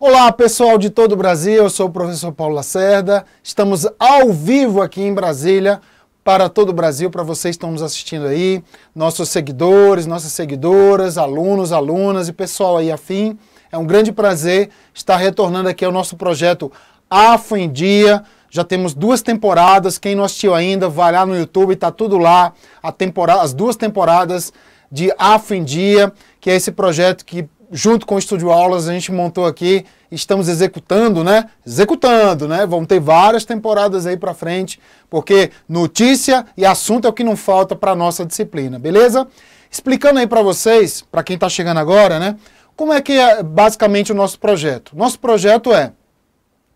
Olá pessoal de todo o Brasil, eu sou o professor Paulo Lacerda. Estamos ao vivo aqui em Brasília para todo o Brasil, para vocês que estão nos assistindo aí, nossos seguidores, nossas seguidoras, alunos, alunas e pessoal aí afim. É um grande prazer estar retornando aqui ao nosso projeto AFO em Dia. Já temos duas temporadas. Quem não assistiu ainda, vai lá no YouTube, está tudo lá. as duas temporadas de AFO em Dia, que é esse projeto que junto com o Estúdio Aulas, a gente montou aqui, estamos executando, né? Executando, né? Vão ter várias temporadas aí para frente, porque notícia e assunto é o que não falta para nossa disciplina, beleza? Explicando aí para vocês, para quem está chegando agora, né? Como é que é basicamente o nosso projeto? Nosso projeto é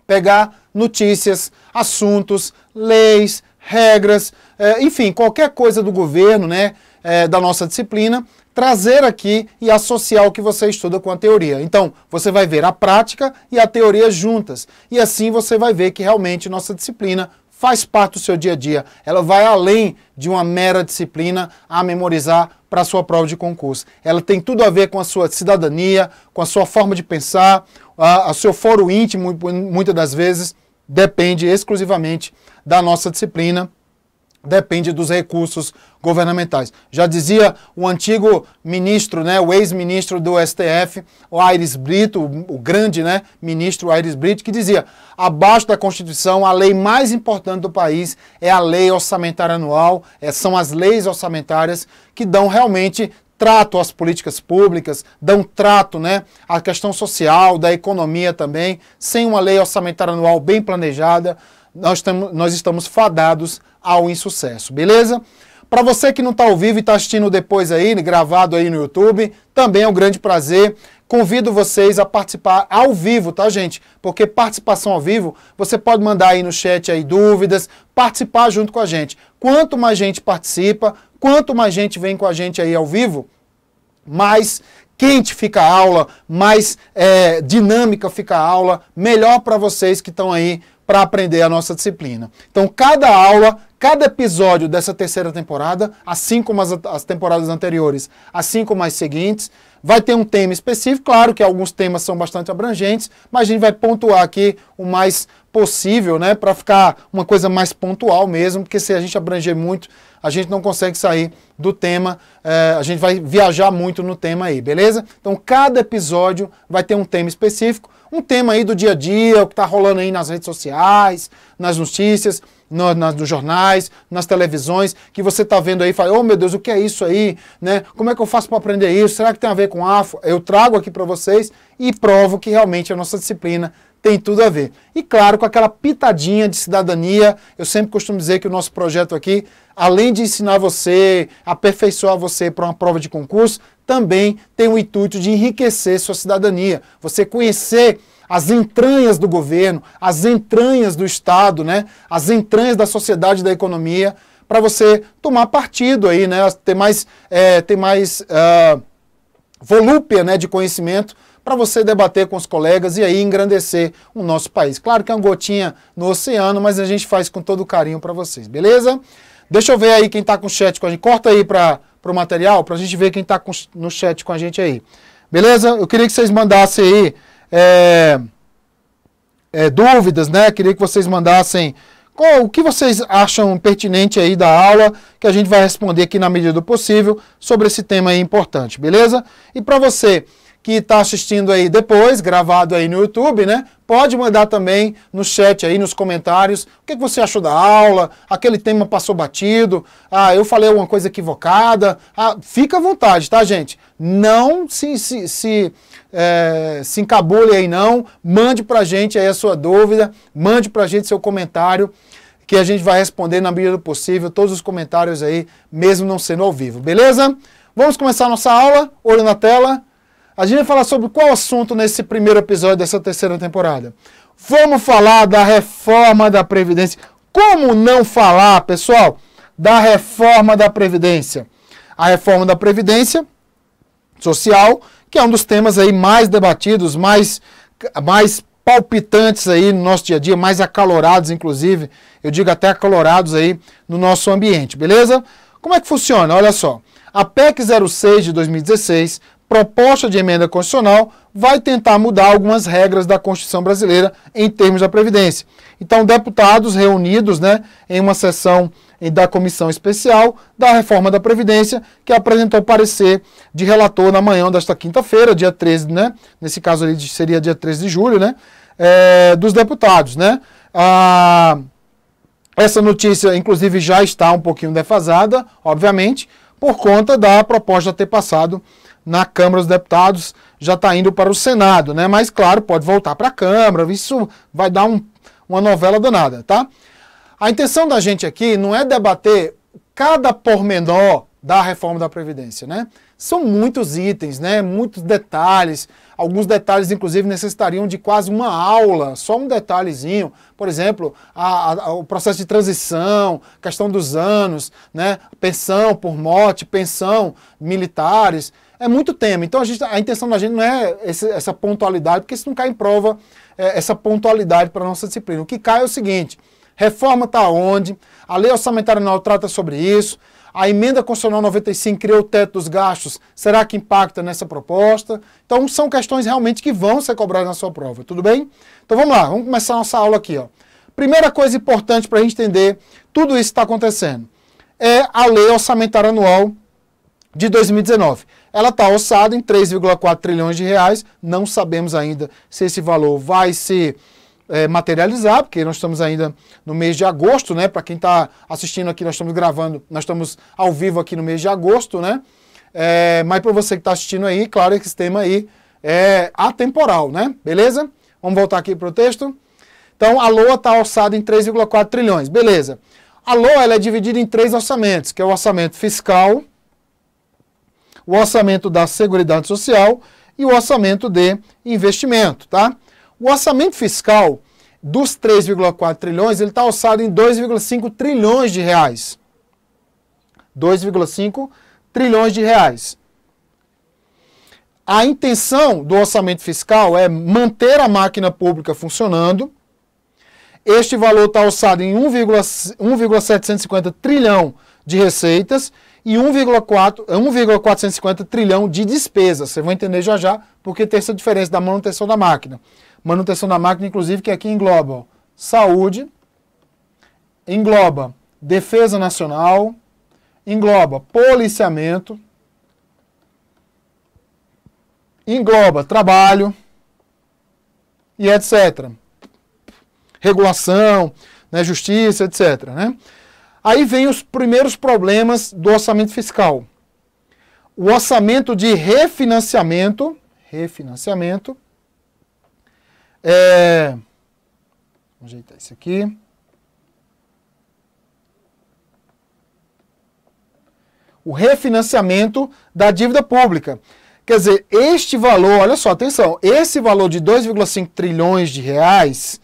pegar notícias, assuntos, leis, regras, é, enfim, qualquer coisa do governo, né? É, da nossa disciplina, trazer aqui e associar o que você estuda com a teoria. Então, você vai ver a prática e a teoria juntas. E assim você vai ver que realmente nossa disciplina faz parte do seu dia a dia. Ela vai além de uma mera disciplina a memorizar para a sua prova de concurso. Ela tem tudo a ver com a sua cidadania, com a sua forma de pensar, o a seu foro íntimo, muitas das vezes, depende exclusivamente da nossa disciplina depende dos recursos governamentais. Já dizia o antigo ministro, né, o ex-ministro do STF, o Aires Brito, o grande né, ministro Aires Brito, que dizia: abaixo da Constituição, a lei mais importante do país é a lei orçamentária anual, é, são as leis orçamentárias que dão realmente trato às políticas públicas, dão trato né, à questão social, da economia também, sem uma lei orçamentária anual bem planejada nós, tamo, nós estamos fadados ao insucesso, beleza? Para você que não está ao vivo e está assistindo depois aí, gravado aí no YouTube, também é um grande prazer. Convido vocês a participar ao vivo, tá, gente? Porque participação ao vivo, você pode mandar aí no chat aí dúvidas, participar junto com a gente. Quanto mais gente participa, quanto mais gente vem com a gente aí ao vivo, mais quente fica a aula, mais é, dinâmica fica a aula, melhor para vocês que estão aí para aprender a nossa disciplina. Então, cada aula, cada episódio dessa terceira temporada, assim como as, as temporadas anteriores, assim como as seguintes, vai ter um tema específico. Claro que alguns temas são bastante abrangentes, mas a gente vai pontuar aqui o mais possível, né, para ficar uma coisa mais pontual mesmo, porque se a gente abranger muito, a gente não consegue sair do tema, é, a gente vai viajar muito no tema aí, beleza? Então, cada episódio vai ter um tema específico um tema aí do dia a dia, o que está rolando aí nas redes sociais, nas notícias, no, nas, nos jornais, nas televisões, que você está vendo aí e fala, oh meu Deus, o que é isso aí? Né? Como é que eu faço para aprender isso? Será que tem a ver com afro? Eu trago aqui para vocês e provo que realmente a nossa disciplina tem tudo a ver. E claro, com aquela pitadinha de cidadania, eu sempre costumo dizer que o nosso projeto aqui, além de ensinar você, aperfeiçoar você para uma prova de concurso, também tem o intuito de enriquecer sua cidadania. Você conhecer as entranhas do governo, as entranhas do Estado, né? as entranhas da sociedade e da economia, para você tomar partido aí, né? ter mais, é, ter mais uh, volúpia né, de conhecimento para você debater com os colegas e aí engrandecer o nosso país. Claro que é uma gotinha no oceano, mas a gente faz com todo carinho para vocês, beleza? Deixa eu ver aí quem está com o chat com a gente. Corta aí para o material para a gente ver quem está no chat com a gente aí. Beleza? Eu queria que vocês mandassem aí é, é, dúvidas, né? Queria que vocês mandassem qual, o que vocês acham pertinente aí da aula, que a gente vai responder aqui na medida do possível sobre esse tema aí importante, beleza? E para você que está assistindo aí depois, gravado aí no YouTube, né? Pode mandar também no chat aí, nos comentários, o que você achou da aula, aquele tema passou batido, ah, eu falei alguma coisa equivocada. Ah, fica à vontade, tá, gente? Não se, se, se, é, se encabule aí, não. Mande pra gente aí a sua dúvida, mande pra gente seu comentário que a gente vai responder na medida do possível todos os comentários aí, mesmo não sendo ao vivo, beleza? Vamos começar nossa aula, olho na tela, a gente vai falar sobre qual assunto nesse primeiro episódio dessa terceira temporada. Vamos falar da reforma da Previdência. Como não falar, pessoal, da reforma da Previdência? A reforma da Previdência Social, que é um dos temas aí mais debatidos, mais, mais palpitantes aí no nosso dia a dia, mais acalorados, inclusive, eu digo até acalorados aí no nosso ambiente, beleza? Como é que funciona? Olha só. A PEC 06 de 2016 proposta de emenda constitucional vai tentar mudar algumas regras da Constituição brasileira em termos da Previdência. Então, deputados reunidos né, em uma sessão da Comissão Especial da Reforma da Previdência, que apresentou parecer de relator na manhã desta quinta-feira, dia 13, né? Nesse caso ali seria dia 13 de julho, né? É, dos deputados, né? Ah, essa notícia, inclusive, já está um pouquinho defasada, obviamente, por conta da proposta ter passado na Câmara dos Deputados, já está indo para o Senado, né? Mas, claro, pode voltar para a Câmara, isso vai dar um, uma novela danada, tá? A intenção da gente aqui não é debater cada pormenor da reforma da Previdência, né? São muitos itens, né? Muitos detalhes. Alguns detalhes, inclusive, necessitariam de quase uma aula, só um detalhezinho. Por exemplo, a, a, o processo de transição, questão dos anos, né? Pensão por morte, pensão militares é muito tema. Então a, gente, a intenção da gente não é esse, essa pontualidade, porque isso não cai em prova, é, essa pontualidade para a nossa disciplina. O que cai é o seguinte: reforma está onde? A lei orçamentária anual trata sobre isso. A emenda constitucional 95 criou o teto dos gastos. Será que impacta nessa proposta? Então, são questões realmente que vão ser cobradas na sua prova, tudo bem? Então, vamos lá, vamos começar a nossa aula aqui. Ó. Primeira coisa importante para a gente entender tudo isso que está acontecendo é a lei orçamentária anual de 2019 ela está alçada em 3,4 trilhões de reais. Não sabemos ainda se esse valor vai se é, materializar, porque nós estamos ainda no mês de agosto, né? Para quem está assistindo aqui, nós estamos gravando, nós estamos ao vivo aqui no mês de agosto, né? É, mas para você que está assistindo aí, claro que esse tema aí é atemporal, né? Beleza? Vamos voltar aqui para o texto. Então, a LOA está alçada em 3,4 trilhões, beleza. A LOA ela é dividida em três orçamentos, que é o orçamento fiscal, o orçamento da Seguridade Social e o orçamento de investimento, tá? O orçamento fiscal dos 3,4 trilhões, ele está alçado em 2,5 trilhões de reais. 2,5 trilhões de reais. A intenção do orçamento fiscal é manter a máquina pública funcionando. Este valor está alçado em 1,750 trilhão de receitas e 1,450 é trilhão de despesas. Vocês vão entender já já porque tem essa diferença da manutenção da máquina. Manutenção da máquina, inclusive, que aqui engloba saúde, engloba defesa nacional, engloba policiamento, engloba trabalho e etc. Regulação, né, justiça, etc. Né? Aí vem os primeiros problemas do orçamento fiscal. O orçamento de refinanciamento, refinanciamento, é, vou ajeitar isso aqui. O refinanciamento da dívida pública. Quer dizer, este valor, olha só, atenção, esse valor de 2,5 trilhões de reais,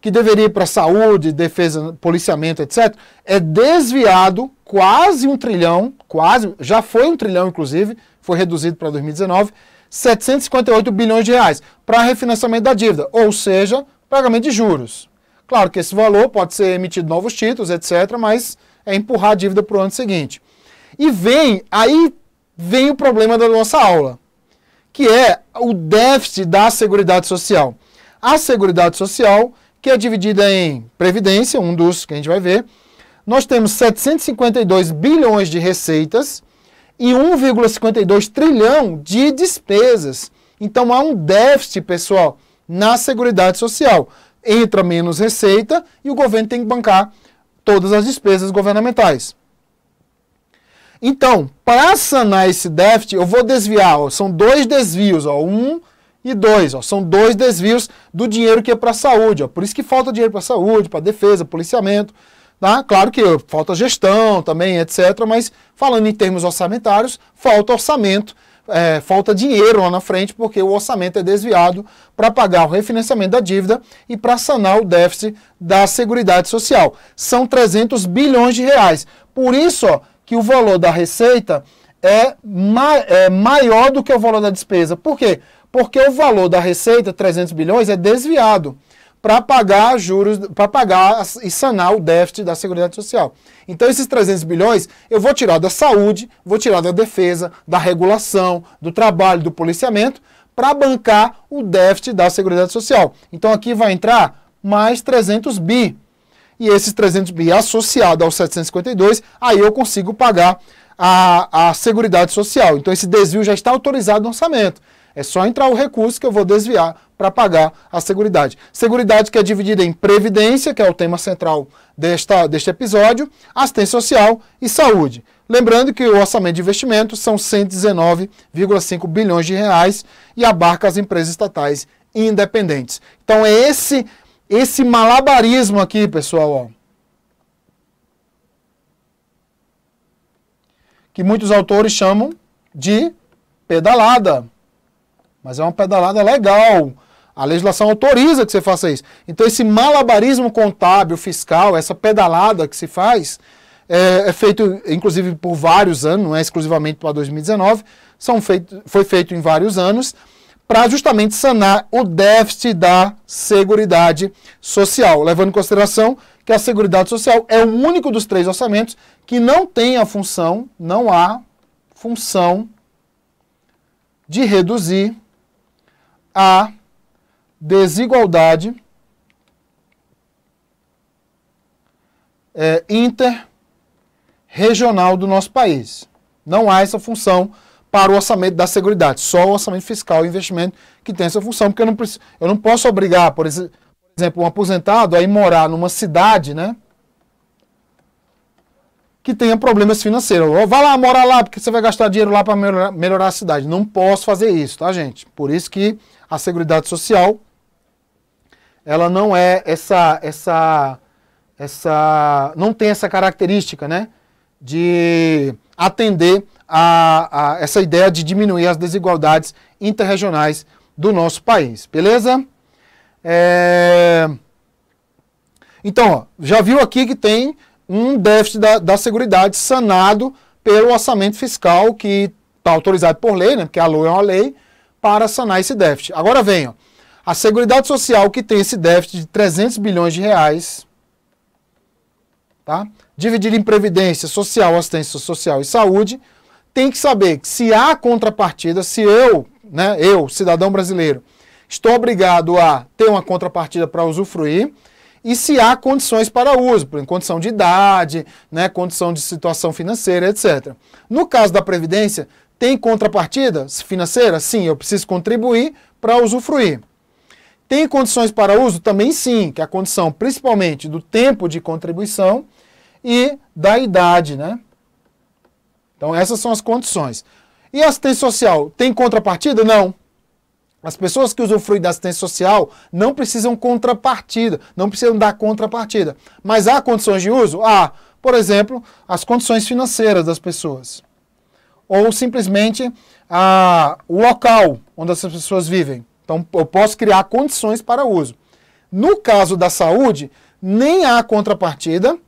que deveria ir para saúde, defesa, policiamento, etc., é desviado quase um trilhão, quase, já foi um trilhão, inclusive, foi reduzido para 2019, 758 bilhões de reais para refinanciamento da dívida, ou seja, pagamento de juros. Claro que esse valor pode ser emitido novos títulos, etc., mas é empurrar a dívida para o ano seguinte. E vem, aí vem o problema da nossa aula, que é o déficit da Seguridade Social. A Seguridade Social que é dividida em previdência, um dos que a gente vai ver. Nós temos 752 bilhões de receitas e 1,52 trilhão de despesas. Então há um déficit, pessoal, na Seguridade Social. Entra menos receita e o governo tem que bancar todas as despesas governamentais. Então, para sanar esse déficit, eu vou desviar. Ó, são dois desvios. Ó, um e dois, ó, são dois desvios do dinheiro que é para a saúde. Ó, por isso que falta dinheiro para a saúde, para defesa, policiamento. Tá? Claro que falta gestão também, etc. Mas falando em termos orçamentários, falta orçamento, é, falta dinheiro lá na frente, porque o orçamento é desviado para pagar o refinanciamento da dívida e para sanar o déficit da Seguridade Social. São 300 bilhões de reais. Por isso ó, que o valor da receita é, ma é maior do que o valor da despesa. Por quê? Porque o valor da receita, 300 bilhões, é desviado para pagar juros, para pagar e sanar o déficit da Seguridade Social. Então esses 300 bilhões eu vou tirar da saúde, vou tirar da defesa, da regulação, do trabalho, do policiamento, para bancar o déficit da Seguridade Social. Então aqui vai entrar mais 300 bi. E esses 300 bi associado aos 752, aí eu consigo pagar a, a Seguridade Social. Então esse desvio já está autorizado no orçamento. É só entrar o recurso que eu vou desviar para pagar a Seguridade. Seguridade que é dividida em Previdência, que é o tema central desta, deste episódio, Assistência Social e Saúde. Lembrando que o orçamento de investimento são 119,5 bilhões de reais e abarca as empresas estatais independentes. Então é esse, esse malabarismo aqui, pessoal, ó, que muitos autores chamam de pedalada mas é uma pedalada legal. A legislação autoriza que você faça isso. Então, esse malabarismo contábil, fiscal, essa pedalada que se faz, é, é feito, inclusive, por vários anos, não é exclusivamente para 2019, são feito, foi feito em vários anos, para justamente sanar o déficit da Seguridade Social, levando em consideração que a Seguridade Social é o único dos três orçamentos que não tem a função, não há função de reduzir a desigualdade é, interregional do nosso país. Não há essa função para o orçamento da Seguridade, só o orçamento fiscal e investimento que tem essa função, porque eu não, preciso, eu não posso obrigar, por exemplo, um aposentado a ir morar numa cidade, né? que tenha problemas financeiros. Ou vá lá morar lá, porque você vai gastar dinheiro lá para melhorar, melhorar, a cidade. Não posso fazer isso, tá, gente? Por isso que a Seguridade Social, ela não é essa essa essa não tem essa característica, né, de atender a, a essa ideia de diminuir as desigualdades interregionais do nosso país, beleza? É... Então, ó, já viu aqui que tem um déficit da, da Seguridade sanado pelo orçamento fiscal que está autorizado por lei, né, porque a lei é uma lei, para sanar esse déficit. Agora venham. A Seguridade Social que tem esse déficit de 300 bilhões de reais, tá? dividido em previdência social, assistência social e saúde, tem que saber que se há contrapartida, se eu, né, eu, cidadão brasileiro, estou obrigado a ter uma contrapartida para usufruir, e se há condições para uso, por condição de idade, né, condição de situação financeira, etc. No caso da Previdência, tem contrapartida financeira? Sim, eu preciso contribuir para usufruir. Tem condições para uso? Também sim, que é a condição principalmente do tempo de contribuição e da idade, né? Então essas são as condições. E a assistência social tem contrapartida? Não. As pessoas que usufruem da assistência social não precisam contrapartida, não precisam dar contrapartida. Mas há condições de uso? Há, por exemplo, as condições financeiras das pessoas ou simplesmente a o local onde essas pessoas vivem. Então, eu posso criar condições para uso. No caso da saúde, nem há contrapartida,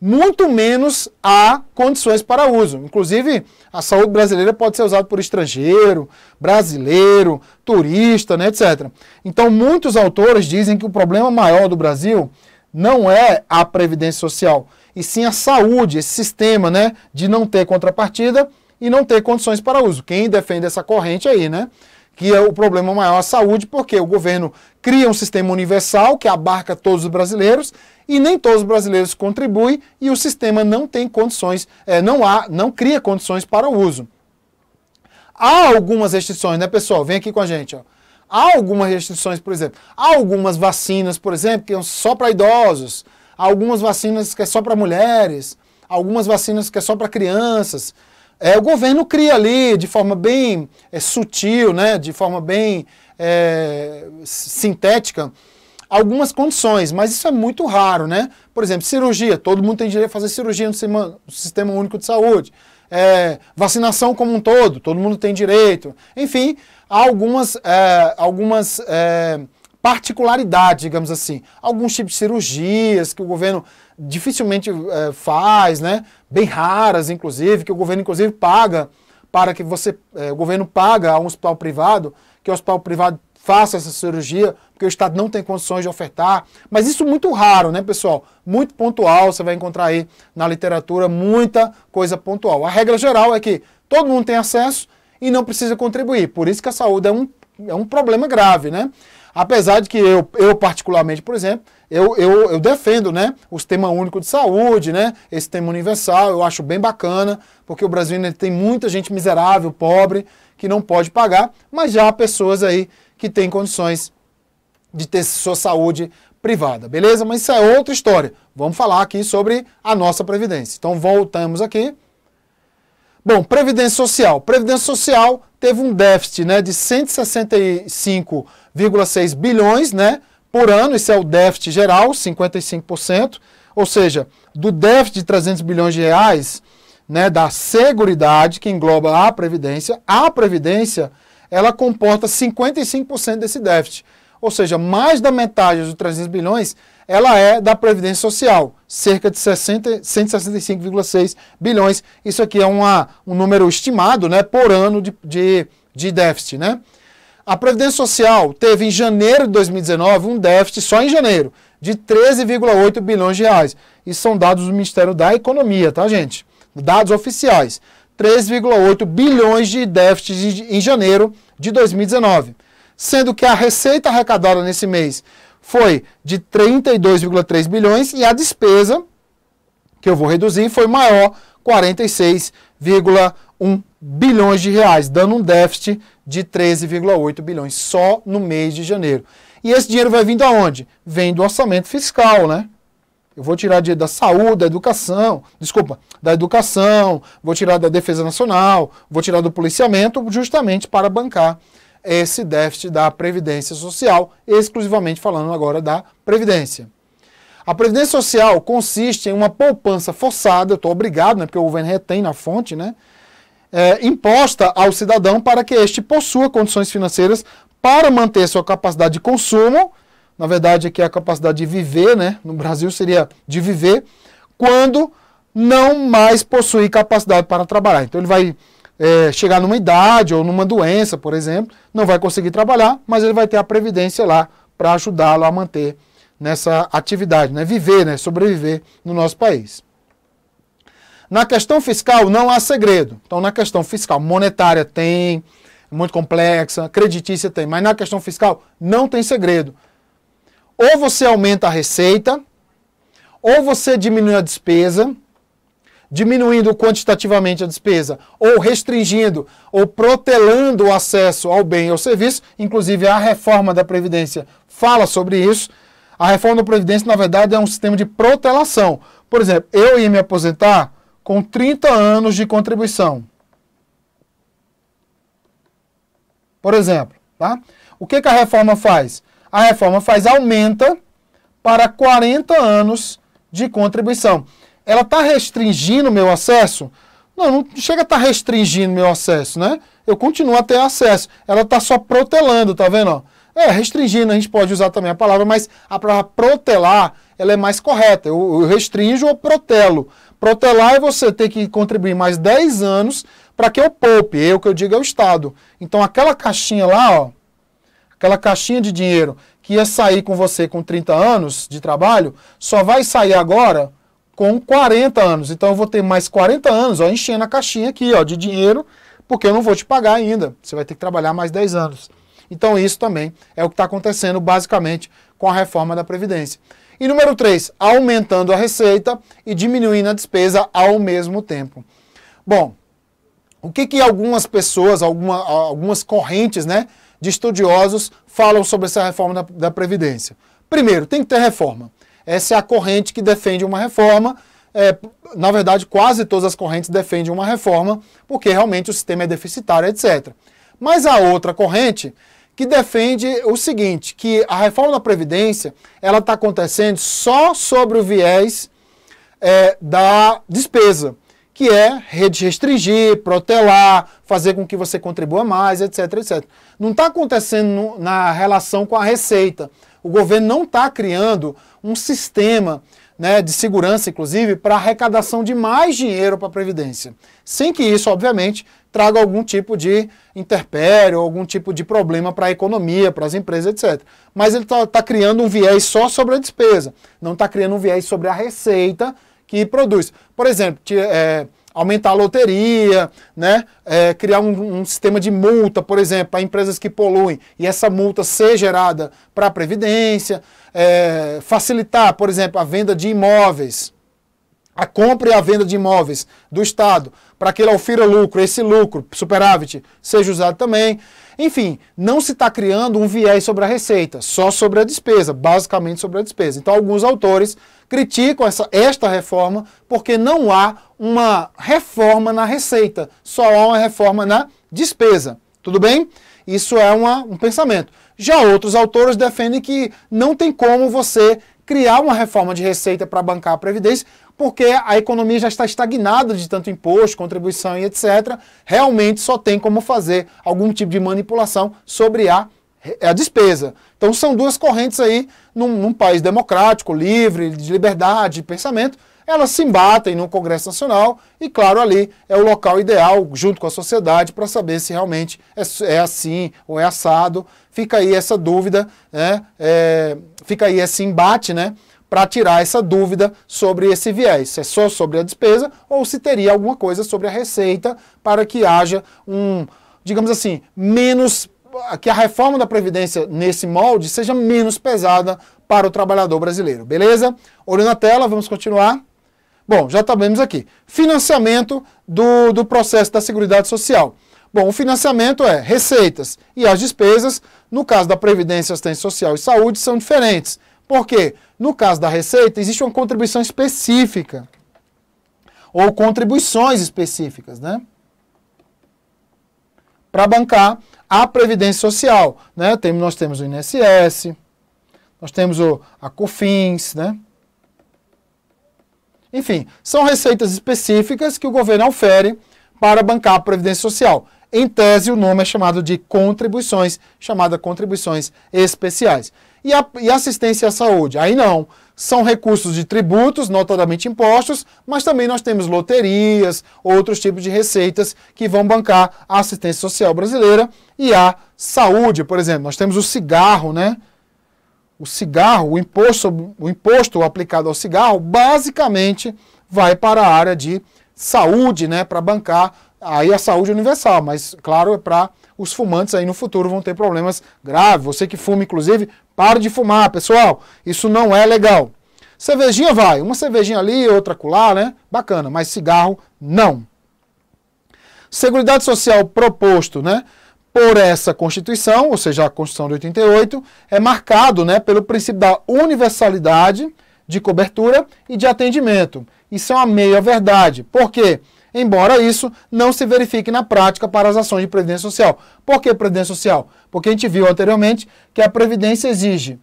muito menos há condições para uso. Inclusive, a saúde brasileira pode ser usada por estrangeiro, brasileiro, turista, né, etc. Então, muitos autores dizem que o problema maior do Brasil não é a previdência social, e sim a saúde, esse sistema, né, de não ter contrapartida e não ter condições para uso. Quem defende essa corrente aí, né? que é o problema maior a saúde, porque o governo cria um sistema universal que abarca todos os brasileiros e nem todos os brasileiros contribuem e o sistema não tem condições, é, não há, não cria condições para o uso. Há algumas restrições, né, pessoal? Vem aqui com a gente, ó. Há algumas restrições, por exemplo. Há algumas vacinas, por exemplo, que são só para idosos algumas vacinas que é só para mulheres, algumas vacinas que é só para crianças. É, o governo cria ali de forma bem é, sutil, né, de forma bem é, sintética, algumas condições, mas isso é muito raro, né? Por exemplo, cirurgia, todo mundo tem direito a fazer cirurgia no sistema, no sistema único de saúde. É, vacinação como um todo, todo mundo tem direito. Enfim, há algumas, é, algumas é, particularidade, digamos assim. Alguns tipos de cirurgias que o governo dificilmente é, faz, né? bem raras, inclusive, que o governo, inclusive, paga para que você. É, o governo paga a um hospital privado, que o hospital privado faça essa cirurgia, porque o Estado não tem condições de ofertar. Mas isso muito raro, né, pessoal? Muito pontual, você vai encontrar aí na literatura muita coisa pontual. A regra geral é que todo mundo tem acesso e não precisa contribuir. Por isso que a saúde é um, é um problema grave, né? Apesar de que eu, eu particularmente, por exemplo, eu, eu, eu, defendo né, o sistema único de saúde, né, esse sistema universal, eu acho bem bacana, porque o Brasil ainda tem muita gente miserável, pobre, que não pode pagar, mas já há pessoas aí que têm condições de ter sua saúde privada, beleza? Mas isso é outra história. Vamos falar aqui sobre a nossa Previdência. Então voltamos aqui. Bom, Previdência Social. Previdência Social teve um déficit né, de 165 1,6 bilhões né, por ano, isso é o déficit geral, 55%, ou seja, do déficit de 300 bilhões de reais né, da Seguridade, que engloba a Previdência, a Previdência ela comporta 55% desse déficit, ou seja, mais da metade dos 300 bilhões ela é da Previdência Social, cerca de 165,6 bilhões. Isso aqui é uma, um número estimado né, por ano de, de, de déficit. Né? A Previdência Social teve em janeiro de 2019 um déficit só em janeiro de 13,8 bilhões de reais. Isso são dados do Ministério da Economia, tá, gente? Dados oficiais. 3,8 bilhões de déficit em janeiro de 2019, sendo que a receita arrecadada nesse mês foi de 32,3 bilhões e a despesa que eu vou reduzir foi maior 46,8 1 bilhões de reais, dando um déficit de 13,8 bilhões só no mês de janeiro. E esse dinheiro vai vindo aonde? Vem do orçamento fiscal, né? Eu vou tirar dinheiro da saúde, da educação, desculpa, da educação, vou tirar da defesa nacional, vou tirar do policiamento, justamente para bancar esse déficit da previdência social, exclusivamente falando agora da previdência. A previdência social consiste em uma poupança forçada, eu estou obrigado, né, porque o governo retém na fonte, né? é, imposta ao cidadão para que este possua condições financeiras para manter sua capacidade de consumo, na verdade aqui é a capacidade de viver, né? no Brasil seria de viver, quando não mais possui capacidade para trabalhar. Então ele vai é, chegar numa idade ou numa doença, por exemplo, não vai conseguir trabalhar, mas ele vai ter a previdência lá para ajudá-lo a manter nessa atividade, né? viver, né? sobreviver no nosso país. Na questão fiscal, não há segredo. Então, na questão fiscal, monetária tem, muito complexa, creditícia tem, mas na questão fiscal, não tem segredo. Ou você aumenta a receita, ou você diminui a despesa, diminuindo quantitativamente a despesa, ou restringindo, ou protelando o acesso ao bem ou serviço, inclusive a reforma da Previdência fala sobre isso. A reforma da Previdência, na verdade, é um sistema de protelação. Por exemplo, eu ia me aposentar com 30 anos de contribuição. Por exemplo, tá? o que, que a reforma faz? A reforma faz, aumenta para 40 anos de contribuição. Ela está restringindo meu acesso? Não, não chega a estar tá restringindo meu acesso, né? Eu continuo a ter acesso. Ela está só protelando, tá vendo? É, restringindo, a gente pode usar também a palavra, mas a palavra protelar ela é mais correta. Eu, eu restringo ou protelo. Protelar é você ter que contribuir mais 10 anos para que eu poupe. Eu é que eu digo é o Estado. Então aquela caixinha lá, ó, aquela caixinha de dinheiro que ia sair com você com 30 anos de trabalho, só vai sair agora com 40 anos. Então eu vou ter mais 40 anos, ó, enchendo a caixinha aqui, ó, de dinheiro, porque eu não vou te pagar ainda. Você vai ter que trabalhar mais 10 anos. Então isso também é o que está acontecendo basicamente com a reforma da Previdência. E número 3, aumentando a receita e diminuindo a despesa ao mesmo tempo. Bom, o que, que algumas pessoas, alguma, algumas correntes né, de estudiosos falam sobre essa reforma da, da Previdência? Primeiro, tem que ter reforma. Essa é a corrente que defende uma reforma. É, na verdade, quase todas as correntes defendem uma reforma, porque realmente o sistema é deficitário, etc. Mas a outra corrente que defende o seguinte, que a reforma da Previdência ela está acontecendo só sobre o viés é, da despesa, que é restringir, protelar, fazer com que você contribua mais, etc, etc. Não está acontecendo no, na relação com a receita. O governo não está criando um sistema né, de segurança, inclusive, para arrecadação de mais dinheiro para a Previdência. Sem que isso, obviamente, traga algum tipo de interpério, algum tipo de problema para a economia, para as empresas, etc. Mas ele está tá criando um viés só sobre a despesa, não está criando um viés sobre a receita que produz. Por exemplo, é, aumentar a loteria, né? É, criar um, um, sistema de multa, por exemplo, para empresas que poluem e essa multa ser gerada para a Previdência, é, facilitar, por exemplo, a venda de imóveis, a compra e a venda de imóveis do Estado, para que ele ofira lucro, esse lucro, superávit, seja usado também. Enfim, não se está criando um viés sobre a receita, só sobre a despesa, basicamente sobre a despesa. Então, alguns autores criticam essa, esta reforma porque não há uma reforma na receita, só há uma reforma na despesa. Tudo bem? Isso é uma, um pensamento. Já outros autores defendem que não tem como você criar uma reforma de receita para bancar a Previdência, porque a economia já está estagnada de tanto imposto, contribuição e etc. Realmente só tem como fazer algum tipo de manipulação sobre a é a despesa. Então são duas correntes aí num, num, país democrático, livre, de liberdade, de pensamento. Elas se embatem no Congresso Nacional e, claro, ali é o local ideal, junto com a sociedade, para saber se realmente é, é, assim ou é assado. Fica aí essa dúvida, né? É, fica aí esse embate, né? Para tirar essa dúvida sobre esse viés, se é só sobre a despesa ou se teria alguma coisa sobre a receita para que haja um, digamos assim, menos que a reforma da Previdência nesse molde seja menos pesada para o trabalhador brasileiro, beleza? Olho na tela, vamos continuar. Bom, já sabemos aqui. Financiamento do, do processo da Seguridade Social. Bom, o financiamento é receitas e as despesas, no caso da Previdência, Assistência Social e Saúde, são diferentes. Por quê? No caso da receita, existe uma contribuição específica, ou contribuições específicas, né? Para bancar a Previdência Social. Né? Tem, nós temos o INSS, nós temos o, a COFINS, né? Enfim, são receitas específicas que o governo ofere para bancar a Previdência Social. Em tese, o nome é chamado de contribuições, chamada contribuições especiais e, a, e assistência à saúde. Aí não. São recursos de tributos, notadamente impostos, mas também nós temos loterias, outros tipos de receitas que vão bancar a assistência social brasileira e a saúde. Por exemplo, nós temos o cigarro, né? O cigarro, o imposto, o imposto aplicado ao cigarro, basicamente vai para a área de saúde, né? Para bancar aí a saúde universal, mas claro, é para os fumantes aí no futuro vão ter problemas graves. Você que fuma, inclusive, para de fumar, pessoal. Isso não é legal. Cervejinha vai, uma cervejinha ali, outra colar, né? Bacana, mas cigarro não. Seguridade Social proposto, né? por essa Constituição, ou seja, a Constituição de 88, é marcado né, pelo princípio da universalidade de cobertura e de atendimento. Isso é uma meia-verdade. Por quê? Porque embora isso não se verifique na prática para as ações de previdência social. Por que previdência social? Porque a gente viu anteriormente que a previdência exige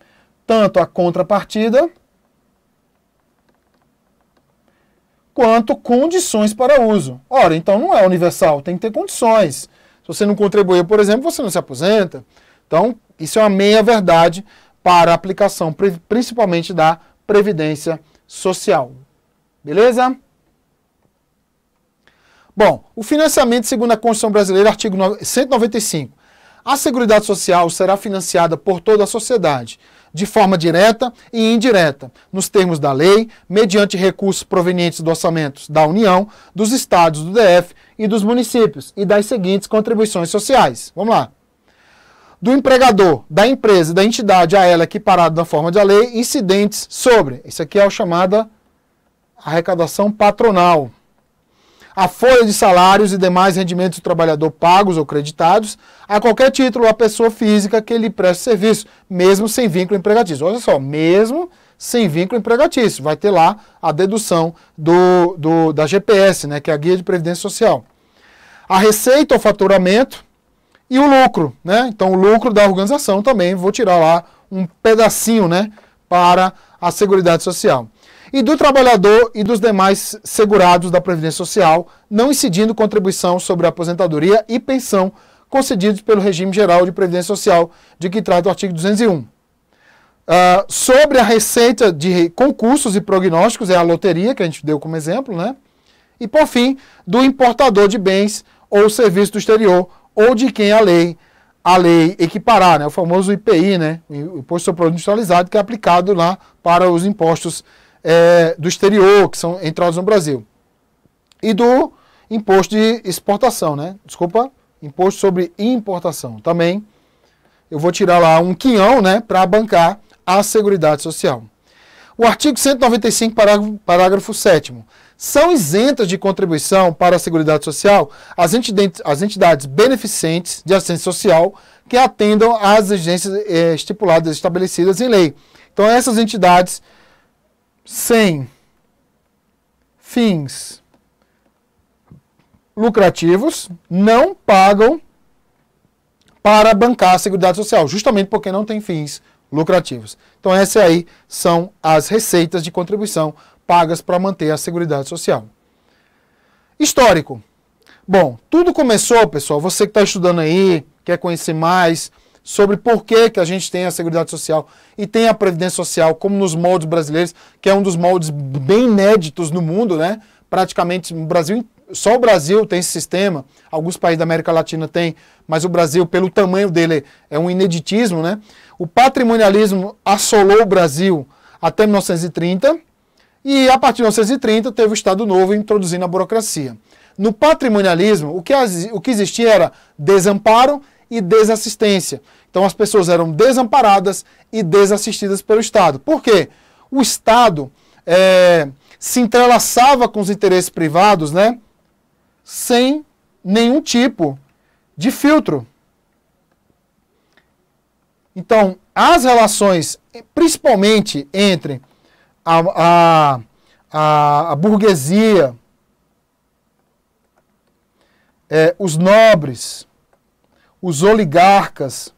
tanto a contrapartida quanto condições para uso. Ora, então não é universal, tem que ter condições. Se você não contribuir, por exemplo, você não se aposenta. Então, isso é uma meia-verdade para a aplicação, principalmente da previdência social. Beleza? Bom, o financiamento, segundo a Constituição Brasileira, artigo 195. A Seguridade Social será financiada por toda a sociedade, de forma direta e indireta, nos termos da lei, mediante recursos provenientes dos orçamentos da União, dos estados do DF e dos municípios e das seguintes contribuições sociais. Vamos lá. Do empregador, da empresa e da entidade a ela equiparada na forma da lei, incidentes sobre. Isso aqui é a chamada arrecadação patronal a folha de salários e demais rendimentos do trabalhador pagos ou creditados a qualquer título a pessoa física que lhe preste serviço, mesmo sem vínculo empregatício. Olha só, mesmo sem vínculo empregatício, vai ter lá a dedução do, do, da GPS, né, que é a Guia de Previdência Social. A receita ou faturamento e o lucro, né? Então o lucro da organização também, vou tirar lá um pedacinho, né, para a Seguridade Social e do trabalhador e dos demais segurados da Previdência Social, não incidindo contribuição sobre a aposentadoria e pensão concedidos pelo regime geral de Previdência Social, de que trata o artigo 201. Uh, ah, sobre a receita de concursos e prognósticos, é a loteria, que a gente deu como exemplo, né? E, por fim, do importador de bens ou serviços do exterior, ou de quem a lei, a lei equiparar, né? O famoso IPI, né? O Imposto sobre Produto Industrializado, que é aplicado lá para os impostos é, do exterior, que são entrados no Brasil. E do imposto de exportação, né? Desculpa, imposto sobre importação. Também eu vou tirar lá um quinhão, né, para bancar a Seguridade Social. O artigo 195, parágrafo, parágrafo 7 são isentas de contribuição para a Seguridade Social as entidades, as entidades beneficentes de assistência social que atendam às exigências eh, estipuladas estabelecidas em lei. Então, essas entidades sem fins lucrativos não pagam para bancar a Seguridade Social, justamente porque não tem fins lucrativos. Então, essas aí são as receitas de contribuição pagas para manter a Seguridade Social. Histórico. Bom, tudo começou, pessoal, você que está estudando aí, quer conhecer mais, sobre por que, que a gente tem a Seguridade Social e tem a Previdência Social, como nos moldes brasileiros, que é um dos moldes bem inéditos no mundo, né? Praticamente o Brasil, só o Brasil tem esse sistema, alguns países da América Latina têm, mas o Brasil, pelo tamanho dele, é um ineditismo, né? O patrimonialismo assolou o Brasil até 1930 e a partir de 1930 teve o Estado Novo introduzindo a burocracia. No patrimonialismo, o que, o que existia era desamparo e desassistência. Então as pessoas eram desamparadas e desassistidas pelo Estado. Por quê? O Estado é, se entrelaçava com os interesses privados, né? Sem nenhum tipo de filtro. Então, as relações, principalmente entre a, a, a burguesia, é, os nobres, os oligarcas.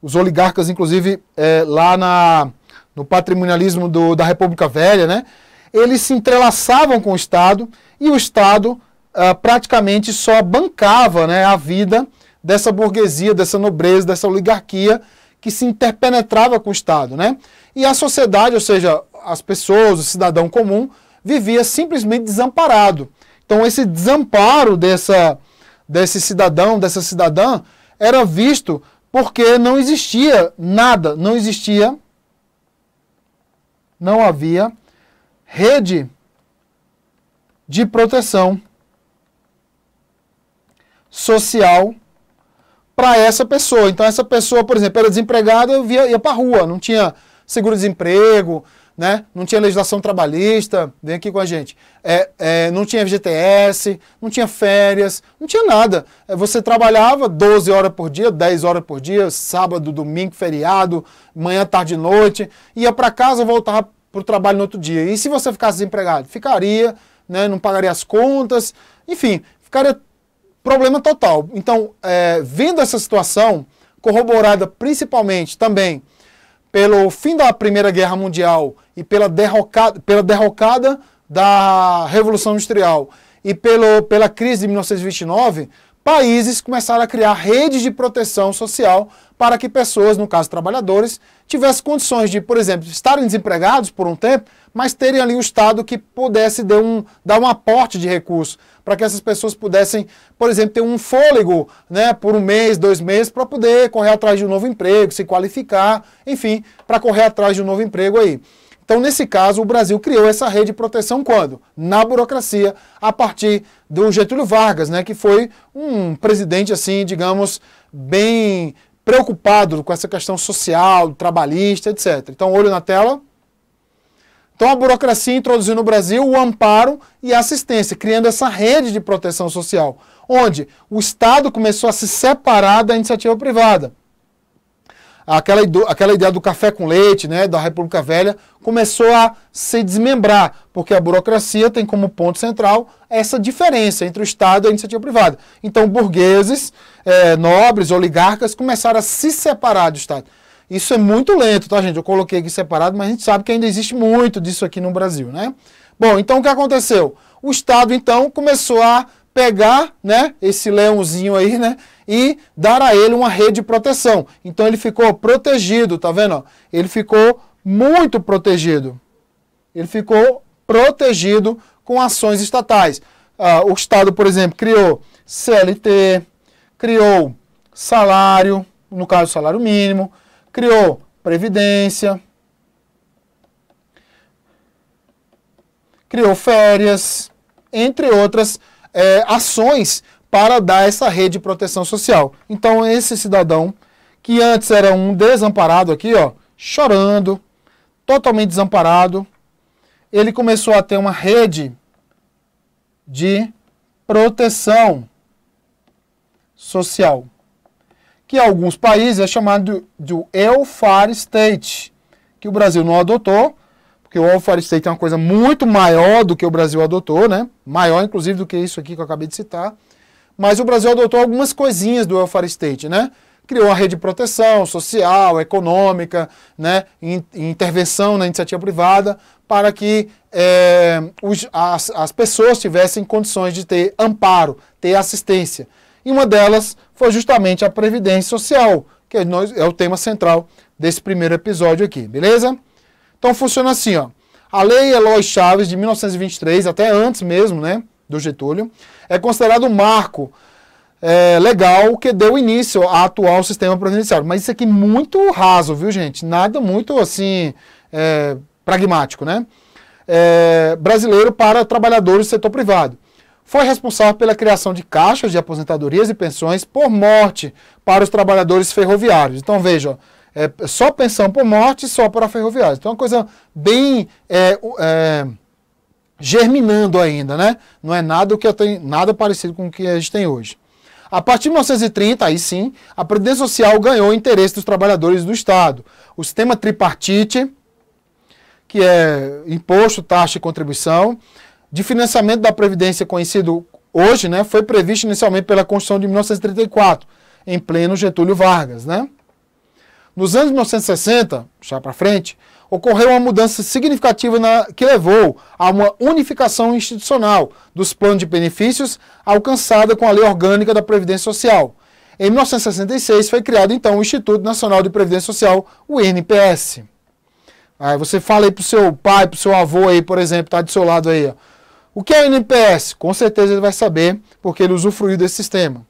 Os oligarcas, inclusive, é, lá na, no patrimonialismo do, da República Velha, né? eles se entrelaçavam com o Estado e o Estado ah, praticamente só bancava né, a vida dessa burguesia, dessa nobreza, dessa oligarquia que se interpenetrava com o Estado. Né? E a sociedade, ou seja, as pessoas, o cidadão comum, vivia simplesmente desamparado. Então, esse desamparo dessa desse cidadão, dessa cidadã, era visto porque não existia nada, não existia, não havia rede de proteção social para essa pessoa. Então, essa pessoa, por exemplo, era desempregada, eu via, ia para a rua, não tinha seguro-desemprego, né? não tinha legislação trabalhista, vem aqui com a gente, é, é, não tinha FGTS, não tinha férias, não tinha nada. É, você trabalhava 12 horas por dia, 10 horas por dia, sábado, domingo, feriado, manhã, tarde e noite, ia para casa, voltava para o trabalho no outro dia. E se você ficasse desempregado? Ficaria, né? não pagaria as contas, enfim, ficaria problema total. Então, é, vendo essa situação, corroborada principalmente também pelo fim da Primeira Guerra Mundial e pela derrocada, pela derrocada da Revolução Industrial e pelo, pela crise de 1929, países começaram a criar redes de proteção social para que pessoas, no caso trabalhadores, tivessem condições de, por exemplo, estarem desempregados por um tempo, mas terem ali um Estado que pudesse dar um, dar um aporte de recurso para que essas pessoas pudessem, por exemplo, ter um fôlego né, por um mês, dois meses, para poder correr atrás de um novo emprego, se qualificar, enfim, para correr atrás de um novo emprego aí. Então, nesse caso, o Brasil criou essa rede de proteção quando? Na burocracia, a partir do Getúlio Vargas, né, que foi um presidente, assim, digamos, bem preocupado com essa questão social, trabalhista, etc. Então, olho na tela. Então a burocracia introduziu no Brasil o amparo e a assistência, criando essa rede de proteção social, onde o Estado começou a se separar da iniciativa privada. Aquela, aquela ideia do café com leite, né, da República Velha, começou a se desmembrar, porque a burocracia tem como ponto central essa diferença entre o Estado e a iniciativa privada. Então, burgueses, eh, nobres, oligarcas começaram a se separar do Estado. Isso é muito lento, tá, gente? Eu coloquei aqui separado, mas a gente sabe que ainda existe muito disso aqui no Brasil, né? Bom, então o que aconteceu? O Estado, então, começou a pegar, né, esse leãozinho aí, né, e dar a ele uma rede de proteção. Então ele ficou protegido, tá vendo? Ele ficou muito protegido. Ele ficou protegido com ações estatais. Ah, o Estado, por exemplo, criou CLT, criou salário, no caso salário mínimo, criou previdência, criou férias, entre outras é, ações para dar essa rede de proteção social. Então, esse cidadão, que antes era um desamparado aqui, ó, chorando, totalmente desamparado, ele começou a ter uma rede de proteção social que em alguns países é chamado do welfare state, que o Brasil não adotou, porque o welfare state é uma coisa muito maior do que o Brasil adotou, né? Maior, inclusive, do que isso aqui que eu acabei de citar. Mas o Brasil adotou algumas coisinhas do welfare state, né? criou uma rede de proteção social, econômica, né, intervenção na iniciativa privada, para que é, os, as, as pessoas tivessem condições de ter amparo, ter assistência e uma delas foi justamente a Previdência Social, que é o tema central desse primeiro episódio aqui, beleza? Então funciona assim, ó. A Lei Eloy Chaves de 1923, até antes mesmo, né, do Getúlio, é considerado um marco é, legal que deu início ao atual sistema previdenciário. Mas isso aqui muito raso, viu, gente? Nada muito assim é, pragmático, né? É, brasileiro para trabalhadores do setor privado. Foi responsável pela criação de caixas de aposentadorias e pensões por morte para os trabalhadores ferroviários. Então vejam, é, é, só pensão por morte, só para ferroviários. Então é uma coisa bem é, é, germinando ainda, né? Não é nada que eu tenho, nada parecido com o que a gente tem hoje. A partir de 1930, aí sim, a Previdência Social ganhou o interesse dos trabalhadores do Estado. O sistema tripartite, que é imposto, taxa e contribuição, de financiamento da Previdência conhecido hoje, né, foi previsto inicialmente pela Constituição de 1934, em pleno Getúlio Vargas, né? Nos anos 1960, já para frente, ocorreu uma mudança significativa na, que levou a uma unificação institucional dos planos de benefícios alcançada com a Lei Orgânica da Previdência Social. Em 1966 foi criado então o Instituto Nacional de Previdência Social, o INPS. Aí você fala aí pro seu pai, pro seu avô aí, por exemplo, tá do seu lado aí, ó. O que é o INPS? Com certeza ele vai saber, porque ele usufruiu desse sistema.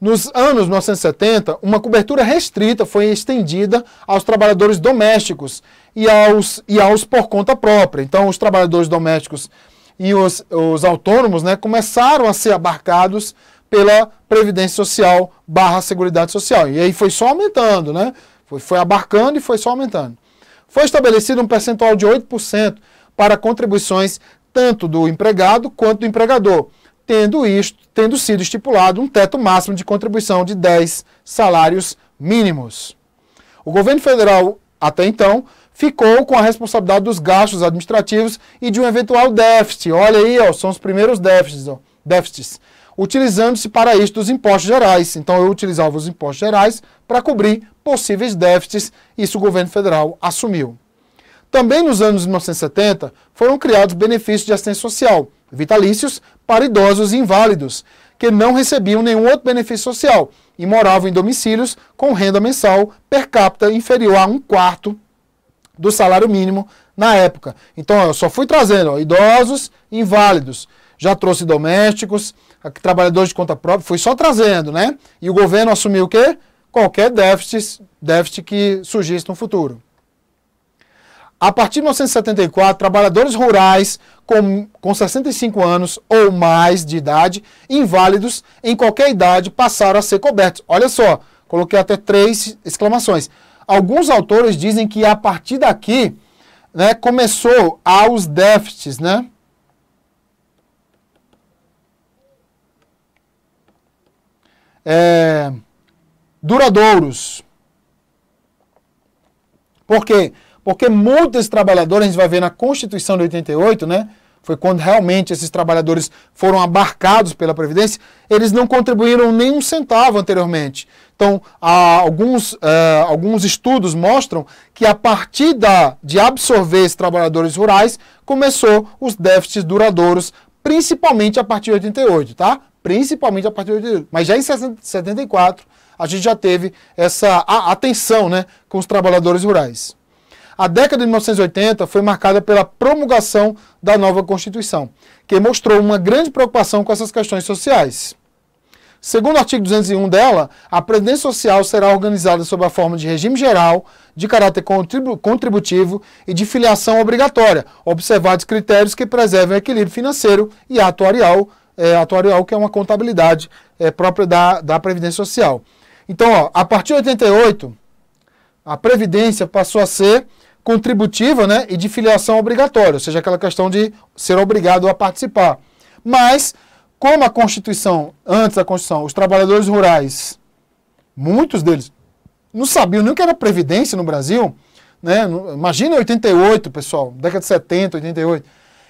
Nos anos 1970, uma cobertura restrita foi estendida aos trabalhadores domésticos e aos, e aos por conta própria. Então, os trabalhadores domésticos e os, os autônomos né, começaram a ser abarcados pela Previdência Social barra Seguridade Social. E aí foi só aumentando, né? Foi, foi abarcando e foi só aumentando. Foi estabelecido um percentual de 8% para contribuições tanto do empregado quanto do empregador, tendo, isto, tendo sido estipulado um teto máximo de contribuição de 10 salários mínimos. O governo federal, até então, ficou com a responsabilidade dos gastos administrativos e de um eventual déficit. Olha aí, ó, são os primeiros déficits, ó, déficits utilizando-se para isto os impostos gerais. Então eu utilizava os impostos gerais para cobrir possíveis déficits, isso o governo federal assumiu. Também nos anos 1970 foram criados benefícios de assistência social, vitalícios, para idosos e inválidos, que não recebiam nenhum outro benefício social e moravam em domicílios com renda mensal per capita inferior a um quarto do salário mínimo na época. Então, eu só fui trazendo ó, idosos inválidos. Já trouxe domésticos, trabalhadores de conta própria, fui só trazendo, né? E o governo assumiu o quê? Qualquer déficit, déficit que surgisse no futuro. A partir de 1974, trabalhadores rurais com, com 65 anos ou mais de idade, inválidos em qualquer idade, passaram a ser cobertos. Olha só, coloquei até três exclamações. Alguns autores dizem que a partir daqui né, começou aos déficits, né? É, duradouros. Por quê? Porque muitos trabalhadores, a gente vai ver na Constituição de 88, né? Foi quando realmente esses trabalhadores foram abarcados pela Previdência, eles não contribuíram nem um centavo anteriormente. Então, alguns, uh, alguns estudos mostram que a partir da, de absorver esses trabalhadores rurais, começou os déficits duradouros, principalmente a partir de 88, tá? Principalmente a partir de 88. Mas já em 74, a gente já teve essa atenção né, com os trabalhadores rurais. A década de 1980 foi marcada pela promulgação da nova Constituição, que mostrou uma grande preocupação com essas questões sociais. Segundo o artigo 201 dela, a previdência social será organizada sob a forma de regime geral, de caráter contributivo e de filiação obrigatória, observados critérios que preservem o equilíbrio financeiro e atuarial, é, atuarial que é uma contabilidade é, própria da, da Previdência Social. Então, ó, a partir de 88, a Previdência passou a ser contributiva né, e de filiação obrigatória, ou seja, aquela questão de ser obrigado a participar. Mas, como a Constituição, antes da Constituição, os trabalhadores rurais, muitos deles, não sabiam nem o que era Previdência no Brasil, né? imagina 88, pessoal, década de 70, 88.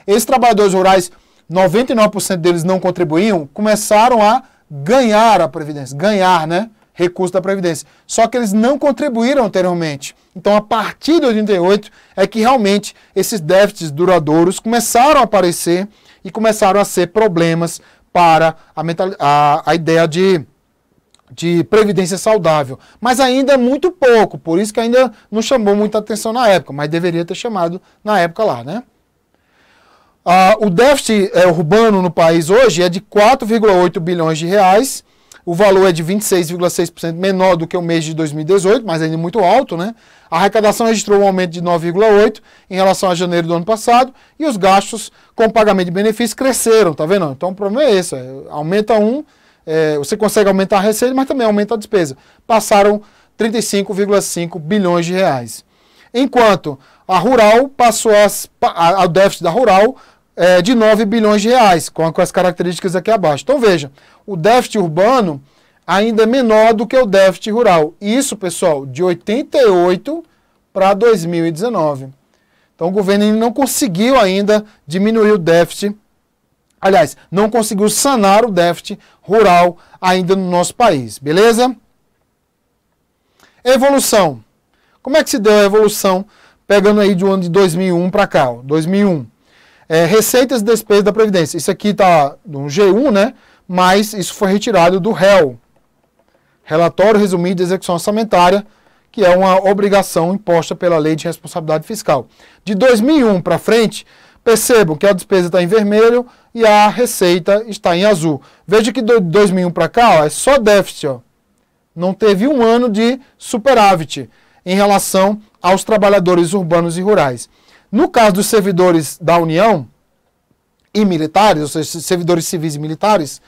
Esses trabalhadores rurais, 99% deles não contribuíam, começaram a ganhar a Previdência, ganhar, né? recurso da Previdência. Só que eles não contribuíram anteriormente. Então, a partir de 88 é que realmente esses déficits duradouros começaram a aparecer e começaram a ser problemas para a, a, a ideia de, de previdência saudável. Mas ainda é muito pouco, por isso que ainda não chamou muita atenção na época, mas deveria ter chamado na época lá, né? Ah, o déficit é, urbano no país hoje é de 4,8 bilhões de reais, o valor é de 26,6% menor do que o mês de 2018, mas ainda é muito alto, né? A arrecadação registrou um aumento de 9,8 em relação a janeiro do ano passado e os gastos com pagamento de benefícios cresceram, tá vendo? Então o problema é esse, é, aumenta um, é, você consegue aumentar a receita, mas também aumenta a despesa. Passaram 35,5 bilhões de reais. Enquanto a Rural passou as, a, a, o déficit da Rural é, de 9 bilhões de reais, com, com as características aqui abaixo. Então veja, o déficit urbano ainda é menor do que o déficit rural. Isso, pessoal, de 88 para 2019. Então o governo não conseguiu ainda diminuir o déficit, aliás, não conseguiu sanar o déficit rural ainda no nosso país, beleza? Evolução. Como é que se deu a evolução pegando aí do ano de 2001 para cá? 2001. É, receitas e despesas da Previdência. Isso aqui está no G1, né? mas isso foi retirado do réu. Relatório resumido de execução orçamentária, que é uma obrigação imposta pela Lei de Responsabilidade Fiscal. De 2001 para frente, percebam que a despesa está em vermelho e a receita está em azul. Veja que de 2001 para cá ó, é só déficit. Ó. Não teve um ano de superávit em relação aos trabalhadores urbanos e rurais. No caso dos servidores da União, e militares, ou seja, servidores civis e militares,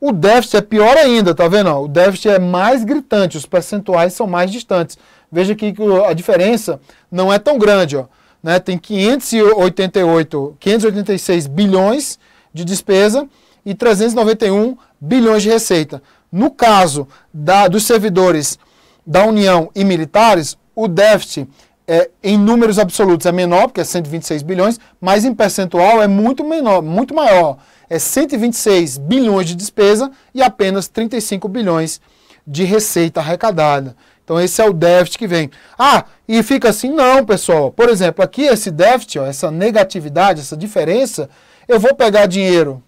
o déficit é pior ainda, tá vendo? O déficit é mais gritante, os percentuais são mais distantes. Veja aqui que a diferença não é tão grande, ó. Né? Tem 588, 586 bilhões de despesa e 391 bilhões de receita. No caso da, dos servidores da União e militares, o déficit é, em números absolutos é menor, porque é 126 bilhões, mas em percentual é muito menor, muito maior. É 126 bilhões de despesa e apenas 35 bilhões de receita arrecadada. Então esse é o déficit que vem. Ah, e fica assim, não, pessoal. Por exemplo, aqui esse déficit, ó, essa negatividade, essa diferença, eu vou pegar dinheiro,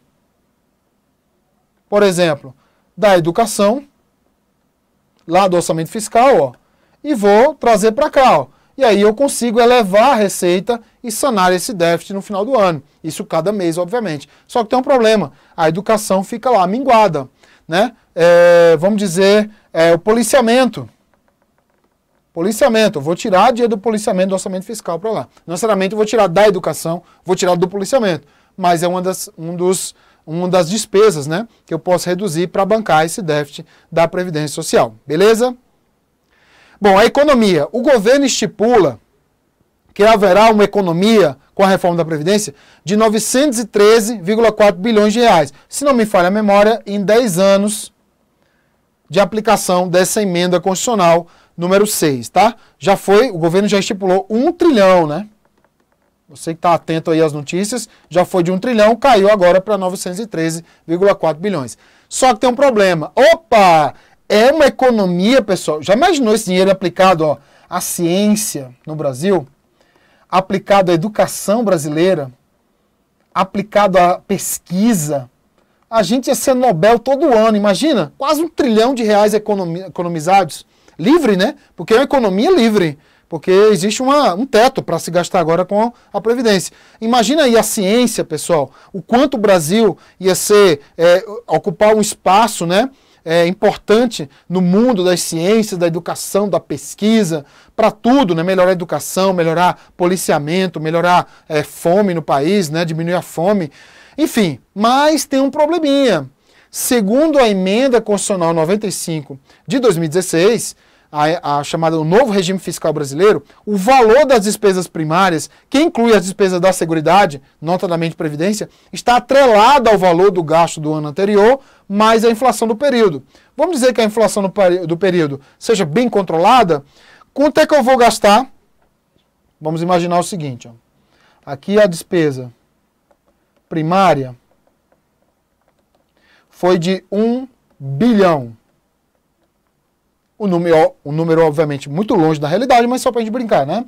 por exemplo, da educação, lá do orçamento fiscal, ó, e vou trazer para cá, ó. E aí eu consigo elevar a receita e sanar esse déficit no final do ano. Isso cada mês, obviamente. Só que tem um problema. A educação fica lá, minguada. Né? É, vamos dizer, é, o policiamento. Policiamento, eu vou tirar dia do policiamento do orçamento fiscal para lá. Não necessariamente eu vou tirar da educação, vou tirar do policiamento. Mas é uma das, um dos, uma das despesas né, que eu posso reduzir para bancar esse déficit da Previdência Social. Beleza? Bom, a economia. O governo estipula que haverá uma economia com a reforma da Previdência de 913,4 bilhões de reais. Se não me falha a memória, em 10 anos de aplicação dessa emenda constitucional número 6, tá? Já foi, o governo já estipulou 1 trilhão, né? Você que está atento aí às notícias, já foi de 1 trilhão, caiu agora para 913,4 bilhões. Só que tem um problema. Opa! é uma economia, pessoal. Já imaginou esse dinheiro aplicado ó, à ciência no Brasil? Aplicado à educação brasileira? Aplicado à pesquisa? A gente ia ser Nobel todo ano, imagina? Quase um trilhão de reais economizados. Livre, né? Porque é uma economia livre. Porque existe uma, um teto para se gastar agora com a Previdência. Imagina aí a ciência, pessoal, o quanto o Brasil ia ser, é, ocupar um espaço né, é, importante no mundo das ciências, da educação, da pesquisa, para tudo, né? melhorar a educação, melhorar policiamento, melhorar é, fome no país, né? diminuir a fome, enfim, mas tem um probleminha. Segundo a emenda constitucional 95 de 2016, a, a chamada o novo regime fiscal brasileiro, o valor das despesas primárias, que inclui as despesas da Seguridade, notadamente Previdência, está atrelado ao valor do gasto do ano anterior, mais a inflação do período. Vamos dizer que a inflação do período seja bem controlada? Quanto é que eu vou gastar? Vamos imaginar o seguinte: ó. aqui a despesa primária foi de 1 bilhão um número, um número obviamente muito longe da realidade, mas só para a gente brincar, né?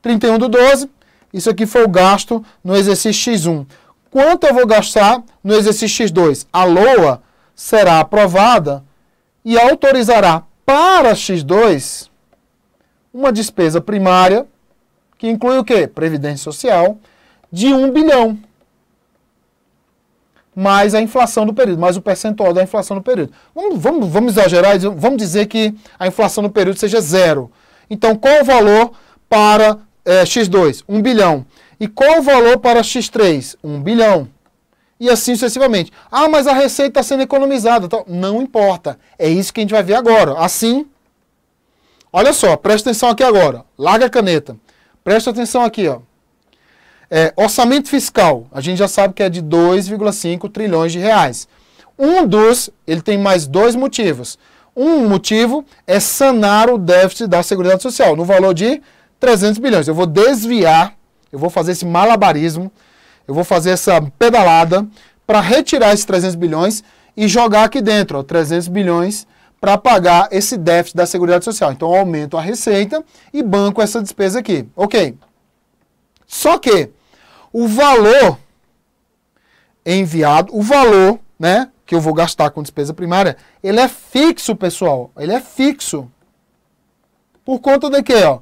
31 do 12, isso aqui foi o gasto no exercício X1. Quanto eu vou gastar no exercício X2? A LOA será aprovada e autorizará para X2 uma despesa primária, que inclui o quê? Previdência Social, de 1 bilhão mais a inflação do período, mais o percentual da inflação no período. Vamos, vamos, vamos exagerar, vamos dizer que a inflação no período seja zero. Então, qual o valor para é, X2? 1 um bilhão. E qual o valor para X3? 1 um bilhão. E assim sucessivamente. Ah, mas a receita está sendo economizada. Então, não importa. É isso que a gente vai ver agora. Assim, olha só, presta atenção aqui agora. Larga a caneta. Presta atenção aqui, ó. É, orçamento fiscal, a gente já sabe que é de 2,5 trilhões de reais. Um dos, ele tem mais dois motivos. Um motivo é sanar o déficit da Seguridade Social, no valor de 300 bilhões. Eu vou desviar, eu vou fazer esse malabarismo, eu vou fazer essa pedalada para retirar esses 300 bilhões e jogar aqui dentro, ó, 300 bilhões para pagar esse déficit da Seguridade Social. Então, aumento a receita e banco essa despesa aqui. Ok. Só que o valor enviado, o valor, né, que eu vou gastar com despesa primária, ele é fixo, pessoal. Ele é fixo. Por conta de quê, ó?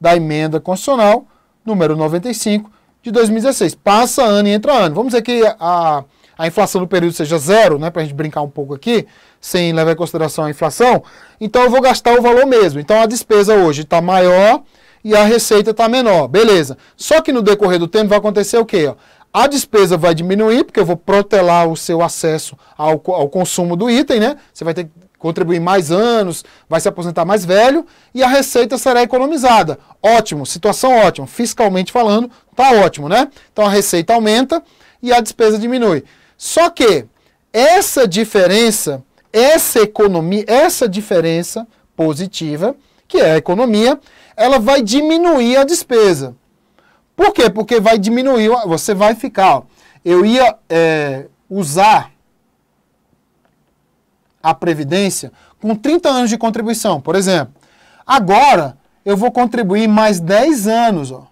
Da emenda constitucional número 95 de 2016. Passa ano e entra ano. Vamos dizer que a, a inflação do período seja zero, né, para a gente brincar um pouco aqui, sem levar em consideração a inflação. Então eu vou gastar o valor mesmo. Então a despesa hoje está maior e a receita está menor. Beleza. Só que no decorrer do tempo vai acontecer o quê? A despesa vai diminuir, porque eu vou protelar o seu acesso ao, ao consumo do item, né? Você vai ter que contribuir mais anos, vai se aposentar mais velho e a receita será economizada. Ótimo, situação ótima. Fiscalmente falando, tá ótimo, né? Então a receita aumenta e a despesa diminui. Só que essa diferença, essa economia, essa diferença positiva, que é a economia, ela vai diminuir a despesa. Por quê? Porque vai diminuir, você vai ficar. Ó, eu ia é, usar a Previdência com 30 anos de contribuição, por exemplo. Agora, eu vou contribuir mais 10 anos. Ó.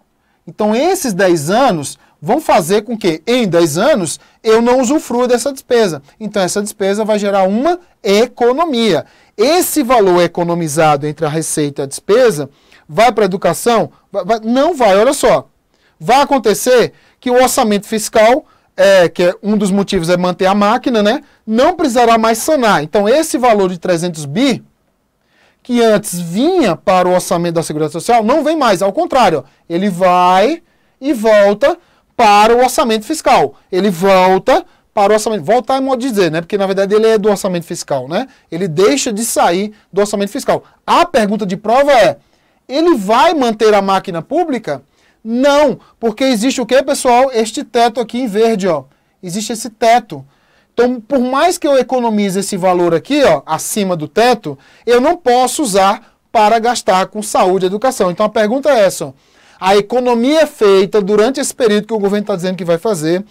Então, esses 10 anos vão fazer com que, em 10 anos, eu não usufrua dessa despesa. Então, essa despesa vai gerar uma economia. Esse valor economizado entre a receita e a despesa Vai para a educação? Vai, vai, não vai, olha só. Vai acontecer que o orçamento fiscal, é, que é um dos motivos é manter a máquina, né? Não precisará mais sanar. Então, esse valor de 300 bi, que antes vinha para o orçamento da Segurança Social, não vem mais. Ao contrário, ele vai e volta para o orçamento fiscal. Ele volta para o orçamento. Voltar é modo de dizer, né? Porque na verdade ele é do orçamento fiscal, né? Ele deixa de sair do orçamento fiscal. A pergunta de prova é: ele vai manter a máquina pública? Não, porque existe o que, pessoal? Este teto aqui em verde, ó. Existe esse teto. Então, por mais que eu economize esse valor aqui, ó, acima do teto, eu não posso usar para gastar com saúde e educação. Então, a pergunta é essa, ó. A economia é feita durante esse período que o governo está dizendo que vai fazer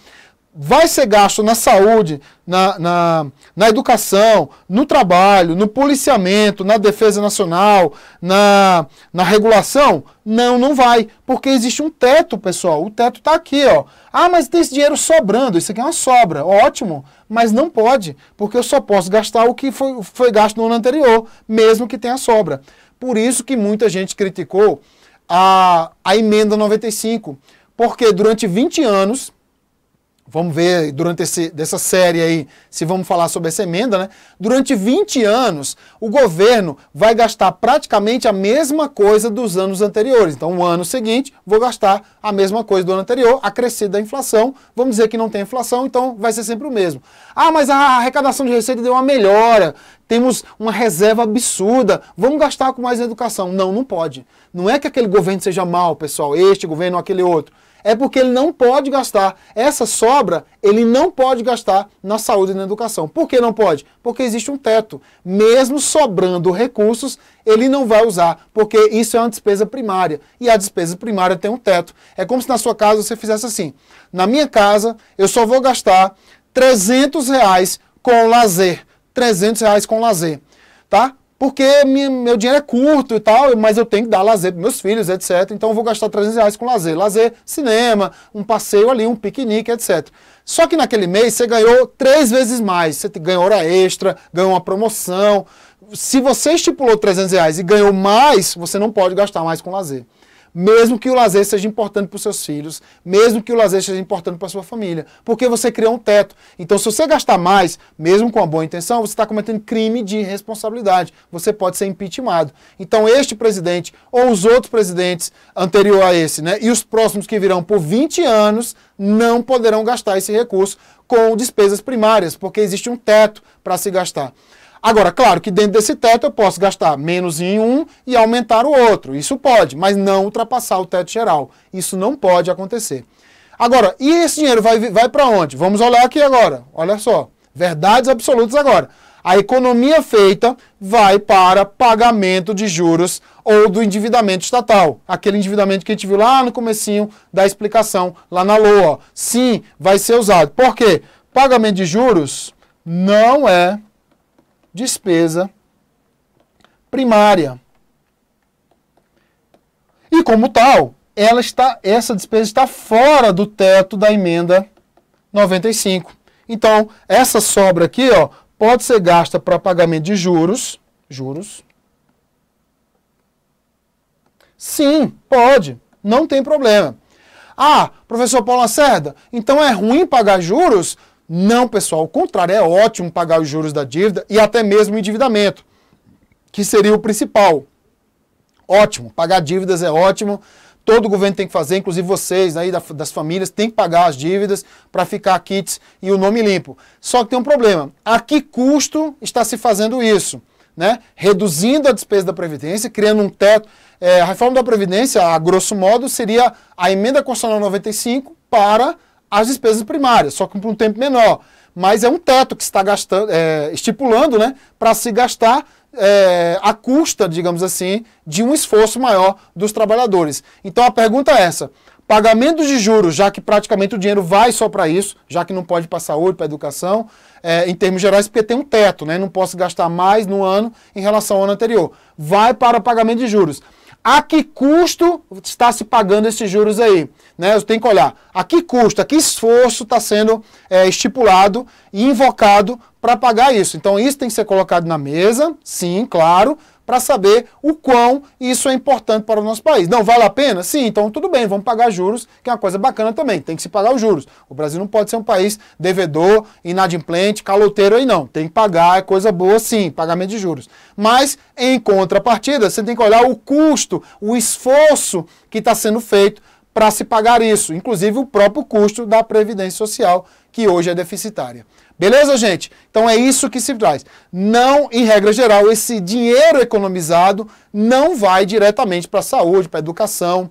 vai ser gasto na saúde, na, na, na, educação, no trabalho, no policiamento, na defesa nacional, na, na regulação? Não, não vai, porque existe um teto, pessoal. O teto está aqui, ó. Ah, mas tem esse dinheiro sobrando, isso aqui é uma sobra, ótimo, mas não pode, porque eu só posso gastar o que foi, foi gasto no ano anterior, mesmo que tenha sobra. Por isso que muita gente criticou a, a emenda 95, porque durante 20 anos Vamos ver durante esse, dessa série aí se vamos falar sobre essa emenda, né? Durante 20 anos, o governo vai gastar praticamente a mesma coisa dos anos anteriores. Então, o ano seguinte, vou gastar a mesma coisa do ano anterior, acrescida a inflação. Vamos dizer que não tem inflação, então vai ser sempre o mesmo. Ah, mas a arrecadação de receita deu uma melhora, temos uma reserva absurda, vamos gastar com mais educação. Não, não pode. Não é que aquele governo seja mal, pessoal, este governo ou aquele outro é porque ele não pode gastar. Essa sobra, ele não pode gastar na saúde e na educação. Por que não pode? Porque existe um teto. Mesmo sobrando recursos, ele não vai usar, porque isso é uma despesa primária. E a despesa primária tem um teto. É como se na sua casa você fizesse assim: na minha casa, eu só vou gastar 300 reais com lazer. 300 reais com lazer. Tá? porque meu dinheiro é curto e tal, mas eu tenho que dar lazer para meus filhos, etc. Então eu vou gastar 300 reais com lazer. Lazer, cinema, um passeio ali, um piquenique, etc. Só que naquele mês você ganhou três vezes mais. Você ganhou hora extra, ganhou uma promoção. Se você estipulou 300 reais e ganhou mais, você não pode gastar mais com lazer mesmo que o lazer seja importante para os seus filhos, mesmo que o lazer seja importante para a sua família, porque você criou um teto. Então, se você gastar mais, mesmo com a boa intenção, você está cometendo crime de responsabilidade. Você pode ser impeachmentado. Então, este presidente ou os outros presidentes anterior a esse, né, e os próximos que virão por 20 anos, não poderão gastar esse recurso com despesas primárias, porque existe um teto para se gastar. Agora, claro que dentro desse teto eu posso gastar menos em um e aumentar o outro. Isso pode, mas não ultrapassar o teto geral. Isso não pode acontecer. Agora, e esse dinheiro vai, vai para onde? Vamos olhar aqui agora. Olha só. Verdades absolutas agora. A economia feita vai para pagamento de juros ou do endividamento estatal. Aquele endividamento que a gente viu lá no comecinho da explicação, lá na LOA. Sim, vai ser usado. Por quê? Pagamento de juros não é despesa primária. E como tal, ela está, essa despesa está fora do teto da emenda 95. Então, essa sobra aqui ó, pode ser gasta para pagamento de juros. Juros. Sim, pode. Não tem problema. Ah, professor Paulo Lacerda, então é ruim pagar juros? Não, pessoal, ao contrário, é ótimo pagar os juros da dívida e até mesmo o endividamento, que seria o principal. Ótimo, pagar dívidas é ótimo, todo governo tem que fazer, inclusive vocês aí das famílias, tem que pagar as dívidas para ficar kits e o nome limpo. Só que tem um problema, a que custo está se fazendo isso? Né? reduzindo a despesa da Previdência, criando um teto. É, a reforma da Previdência, a grosso modo, seria a emenda constitucional 95 para as despesas primárias, só que por um tempo menor. Mas é um teto que está gastando, é, estipulando né, para se gastar é, à custa, digamos assim, de um esforço maior dos trabalhadores. Então a pergunta é essa: pagamento de juros, já que praticamente o dinheiro vai só para isso, já que não pode para a saúde, para a educação, é, em termos gerais, porque tem um teto, né? não posso gastar mais no ano em relação ao ano anterior. Vai para o pagamento de juros a que custo está se pagando esses juros aí? Né? Você tem que olhar a que custo, a que esforço está sendo é, estipulado e invocado para pagar isso. Então, isso tem que ser colocado na mesa, sim, claro, para saber o quão isso é importante para o nosso país. Não vale a pena? Sim, então tudo bem, vamos pagar juros, que é uma coisa bacana também, tem que se pagar os juros. O Brasil não pode ser um país devedor, inadimplente, caloteiro aí não. Tem que pagar, é coisa boa sim, pagamento de juros. Mas, em contrapartida, você tem que olhar o custo, o esforço que está sendo feito para se pagar isso, inclusive o próprio custo da Previdência Social, que hoje é deficitária. Beleza, gente? Então é isso que se traz. Não, em regra geral, esse dinheiro economizado não vai diretamente para a saúde, para a educação,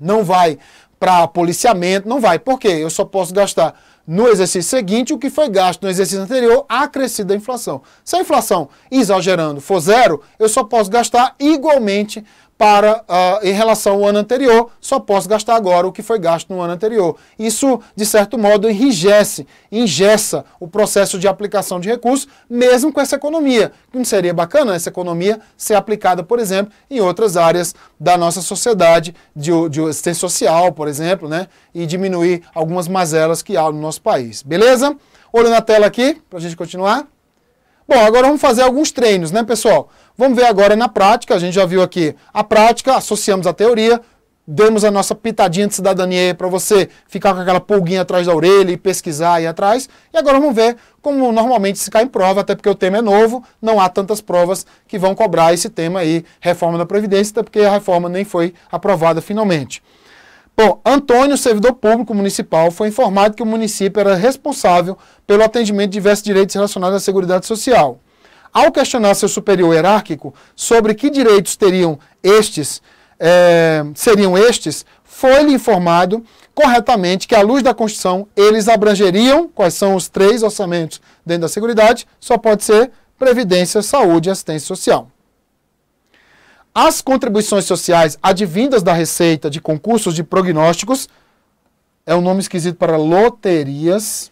não vai para policiamento, não vai. Por quê? Eu só posso gastar no exercício seguinte o que foi gasto no exercício anterior, acrescido da inflação. Se a inflação, exagerando, for zero, eu só posso gastar igualmente para uh, em relação ao ano anterior, só posso gastar agora o que foi gasto no ano anterior. Isso, de certo modo, enrijece, ingessa o processo de aplicação de recursos, mesmo com essa economia. Não seria bacana essa economia ser aplicada, por exemplo, em outras áreas da nossa sociedade, de, de assistência social, por exemplo, né? e diminuir algumas mazelas que há no nosso país. Beleza? Olho na tela aqui, para a gente continuar. Bom, agora vamos fazer alguns treinos, né, pessoal? Vamos ver agora na prática, a gente já viu aqui a prática, associamos a teoria, demos a nossa pitadinha de cidadania para você ficar com aquela pulguinha atrás da orelha e pesquisar aí atrás. E agora vamos ver como normalmente se cai em prova, até porque o tema é novo, não há tantas provas que vão cobrar esse tema aí, reforma da Previdência, até porque a reforma nem foi aprovada finalmente. Bom, Antônio, servidor público municipal, foi informado que o município era responsável pelo atendimento de diversos direitos relacionados à Seguridade Social. Ao questionar seu superior hierárquico sobre que direitos teriam estes, é, seriam estes, foi-lhe informado corretamente que, à luz da Constituição, eles abrangeriam quais são os três orçamentos dentro da Seguridade, só pode ser Previdência, Saúde e Assistência Social as contribuições sociais advindas da receita de concursos de prognósticos é um nome esquisito para loterias.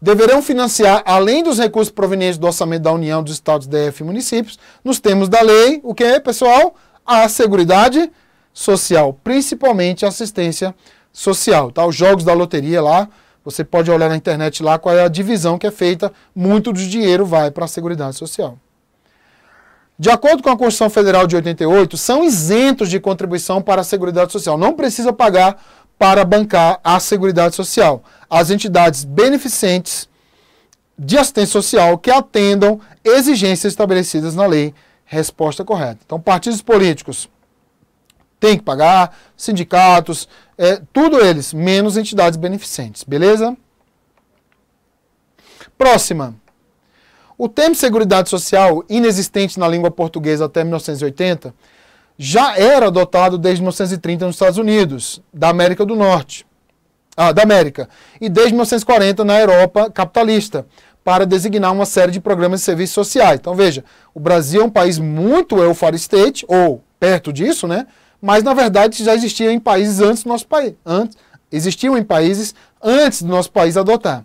Deverão financiar, além dos recursos provenientes do orçamento da União, dos Estados, DF e municípios, nos termos da lei, o que é, pessoal? A Seguridade Social, principalmente a assistência social. Tá? Os jogos da loteria lá, você pode olhar na internet lá qual é a divisão que é feita, muito do dinheiro vai para a Seguridade Social de acordo com a Constituição Federal de 88, são isentos de contribuição para a Seguridade Social. Não precisa pagar para bancar a Seguridade Social. As entidades beneficentes de assistência social que atendam exigências estabelecidas na lei. Resposta correta. Então, partidos políticos têm que pagar, sindicatos, é, tudo eles, menos entidades beneficentes, beleza? Próxima. O termo Seguridade Social, inexistente na língua portuguesa até 1980, já era adotado desde 1930 nos Estados Unidos, da América do Norte, ah, da América, e desde 1940 na Europa capitalista, para designar uma série de programas de serviços sociais. Então veja, o Brasil é um país muito welfare state, ou perto disso, né? Mas na verdade já existia em países antes do nosso país, antes, existiam em países antes do nosso país adotar.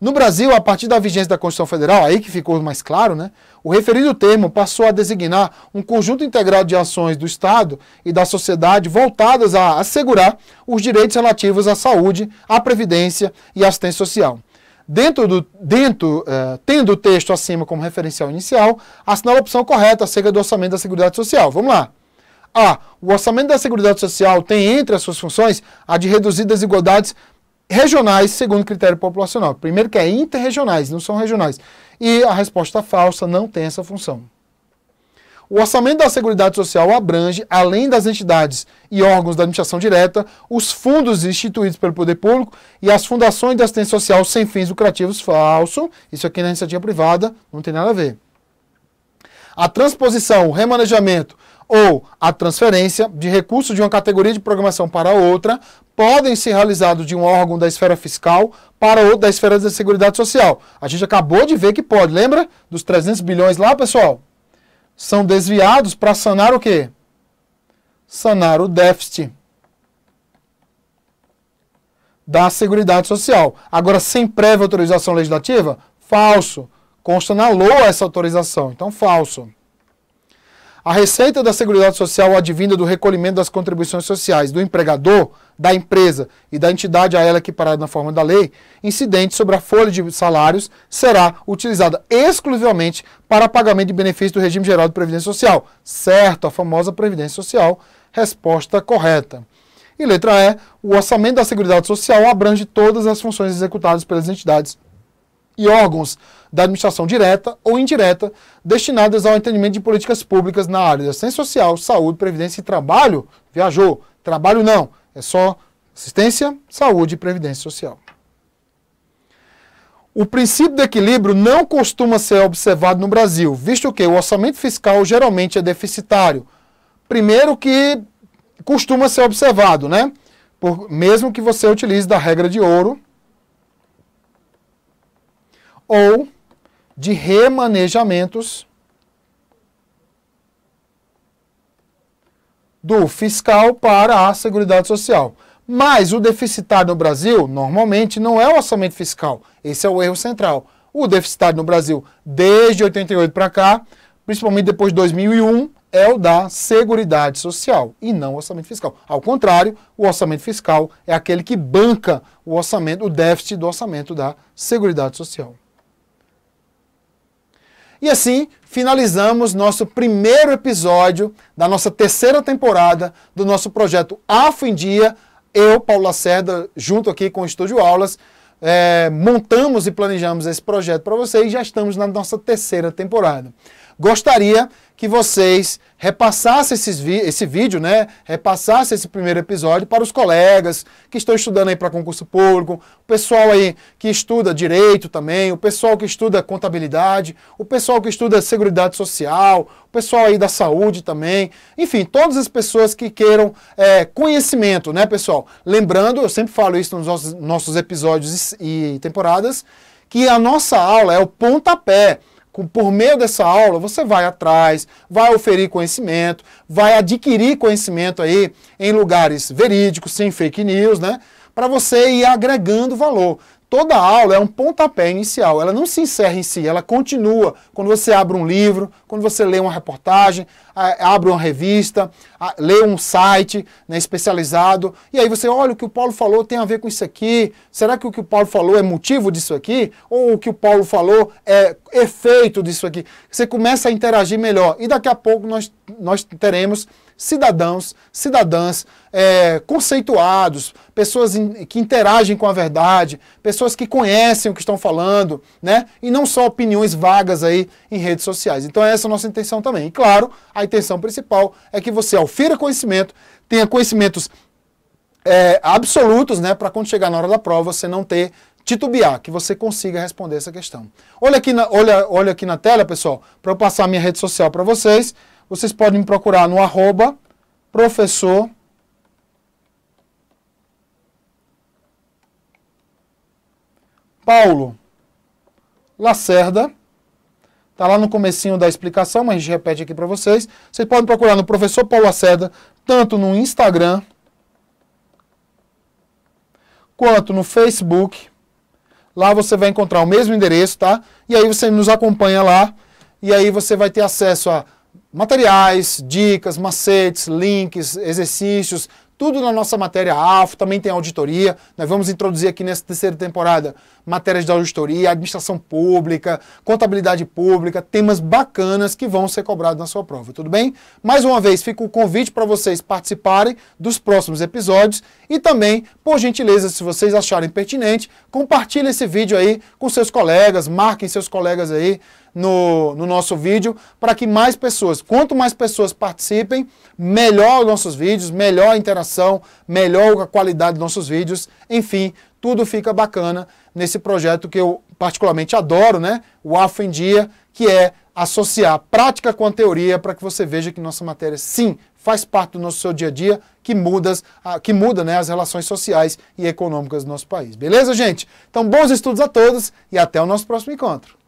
No Brasil, a partir da vigência da Constituição Federal, aí que ficou mais claro, né, o referido termo passou a designar um conjunto integral de ações do Estado e da sociedade voltadas a assegurar os direitos relativos à saúde, à previdência e à assistência social. Dentro do, dentro, eh, tendo o texto acima como referencial inicial, assinala a opção correta acerca do orçamento da Seguridade Social. Vamos lá. A. O orçamento da Seguridade Social tem entre as suas funções a de reduzir desigualdades regionais segundo critério populacional. Primeiro que é interregionais, não são regionais. E a resposta falsa não tem essa função. O orçamento da Seguridade Social abrange, além das entidades e órgãos da administração direta, os fundos instituídos pelo poder público e as fundações de assistência social sem fins lucrativos falso. Isso aqui na iniciativa privada não tem nada a ver. A transposição, o remanejamento ou a transferência de recursos de uma categoria de programação para outra podem ser realizados de um órgão da esfera fiscal para outro da esfera da Seguridade Social. A gente acabou de ver que pode, lembra? Dos 300 bilhões lá, pessoal? São desviados para sanar o quê? Sanar o déficit da Seguridade Social. Agora, sem prévia autorização legislativa? Falso. Consta na LOA essa autorização, então falso. A receita da Seguridade Social advinda do recolhimento das contribuições sociais do empregador, da empresa e da entidade a ela equiparada na forma da lei, incidente sobre a folha de salários, será utilizada exclusivamente para pagamento de benefícios do regime geral de previdência social. Certo, a famosa previdência social, resposta correta. E letra E, o orçamento da Seguridade Social abrange todas as funções executadas pelas entidades e órgãos da administração direta ou indireta destinadas ao entendimento de políticas públicas na área da assistência social, saúde, previdência e trabalho. Viajou. Trabalho não. É só assistência, saúde e previdência social. O princípio do equilíbrio não costuma ser observado no Brasil, visto que o orçamento fiscal geralmente é deficitário. Primeiro que costuma ser observado, né? Por, mesmo que você utilize da regra de ouro, ou de remanejamentos do fiscal para a Seguridade Social. Mas o deficitário no Brasil, normalmente, não é o orçamento fiscal. Esse é o erro central. O deficitário no Brasil, desde 88 para cá, principalmente depois de 2001, é o da Seguridade Social e não o orçamento fiscal. Ao contrário, o orçamento fiscal é aquele que banca o orçamento, o déficit do orçamento da Seguridade Social. E assim finalizamos nosso primeiro episódio da nossa terceira temporada do nosso projeto Afundia em Dia. Eu, Paulo Lacerda, junto aqui com o Estúdio Aulas, é, montamos e planejamos esse projeto para vocês e já estamos na nossa terceira temporada. Gostaria que vocês repassassem vi esse vídeo, né? Repassassem esse primeiro episódio para os colegas que estão estudando aí para concurso público, o pessoal aí que estuda direito também, o pessoal que estuda contabilidade, o pessoal que estuda seguridade social, o pessoal aí da saúde também, enfim, todas as pessoas que queiram é, conhecimento, né, pessoal? Lembrando, eu sempre falo isso nos nossos, episódios e temporadas, que a nossa aula é o pontapé por meio dessa aula, você vai atrás, vai oferir conhecimento, vai adquirir conhecimento aí em lugares verídicos, sem fake news, né? Para você ir agregando valor. Toda aula é um pontapé inicial, ela não se encerra em si, ela continua. Quando você abre um livro, quando você lê uma reportagem, abre uma revista, lê um site né, especializado, e aí você olha o que o Paulo falou tem a ver com isso aqui, será que o que o Paulo falou é motivo disso aqui? Ou o que o Paulo falou é efeito disso aqui? Você começa a interagir melhor e daqui a pouco nós, nós teremos cidadãos, cidadãs é, conceituados, pessoas in, que interagem com a verdade, pessoas que conhecem o que estão falando, né? E não só opiniões vagas aí em redes sociais. Então essa é a nossa intenção também. E claro, a intenção principal é que você alfira conhecimento, tenha conhecimentos é, absolutos, né? Para quando chegar na hora da prova você não ter titubear, que você consiga responder essa questão. Olha aqui na, olha, olha aqui na tela, pessoal, para eu passar a minha rede social para vocês. Vocês podem me procurar no arroba professor Paulo Lacerda. Está lá no comecinho da explicação, mas a gente repete aqui para vocês. Vocês podem procurar no professor Paulo Lacerda, tanto no Instagram, quanto no Facebook. Lá você vai encontrar o mesmo endereço, tá? E aí você nos acompanha lá. E aí você vai ter acesso a materiais, dicas, macetes, links, exercícios, tudo na nossa matéria AFO, também tem auditoria. Nós vamos introduzir aqui nessa terceira temporada matérias de auditoria, administração pública, contabilidade pública, temas bacanas que vão ser cobrados na sua prova, tudo bem? Mais uma vez, fica o convite para vocês participarem dos próximos episódios e também, por gentileza, se vocês acharem pertinente, compartilhem esse vídeo aí com seus colegas, marquem seus colegas aí no, no nosso vídeo para que mais pessoas, quanto mais pessoas participem, melhor os nossos vídeos, melhor a interação, melhor a qualidade dos nossos vídeos, enfim, tudo fica bacana nesse projeto que eu particularmente adoro, né? O AFO em Dia, que é associar prática com a teoria para que você veja que nossa matéria sim faz parte do nosso seu dia a dia, que muda, que muda né, as relações sociais e econômicas do nosso país. Beleza, gente? Então, bons estudos a todos e até o nosso próximo encontro.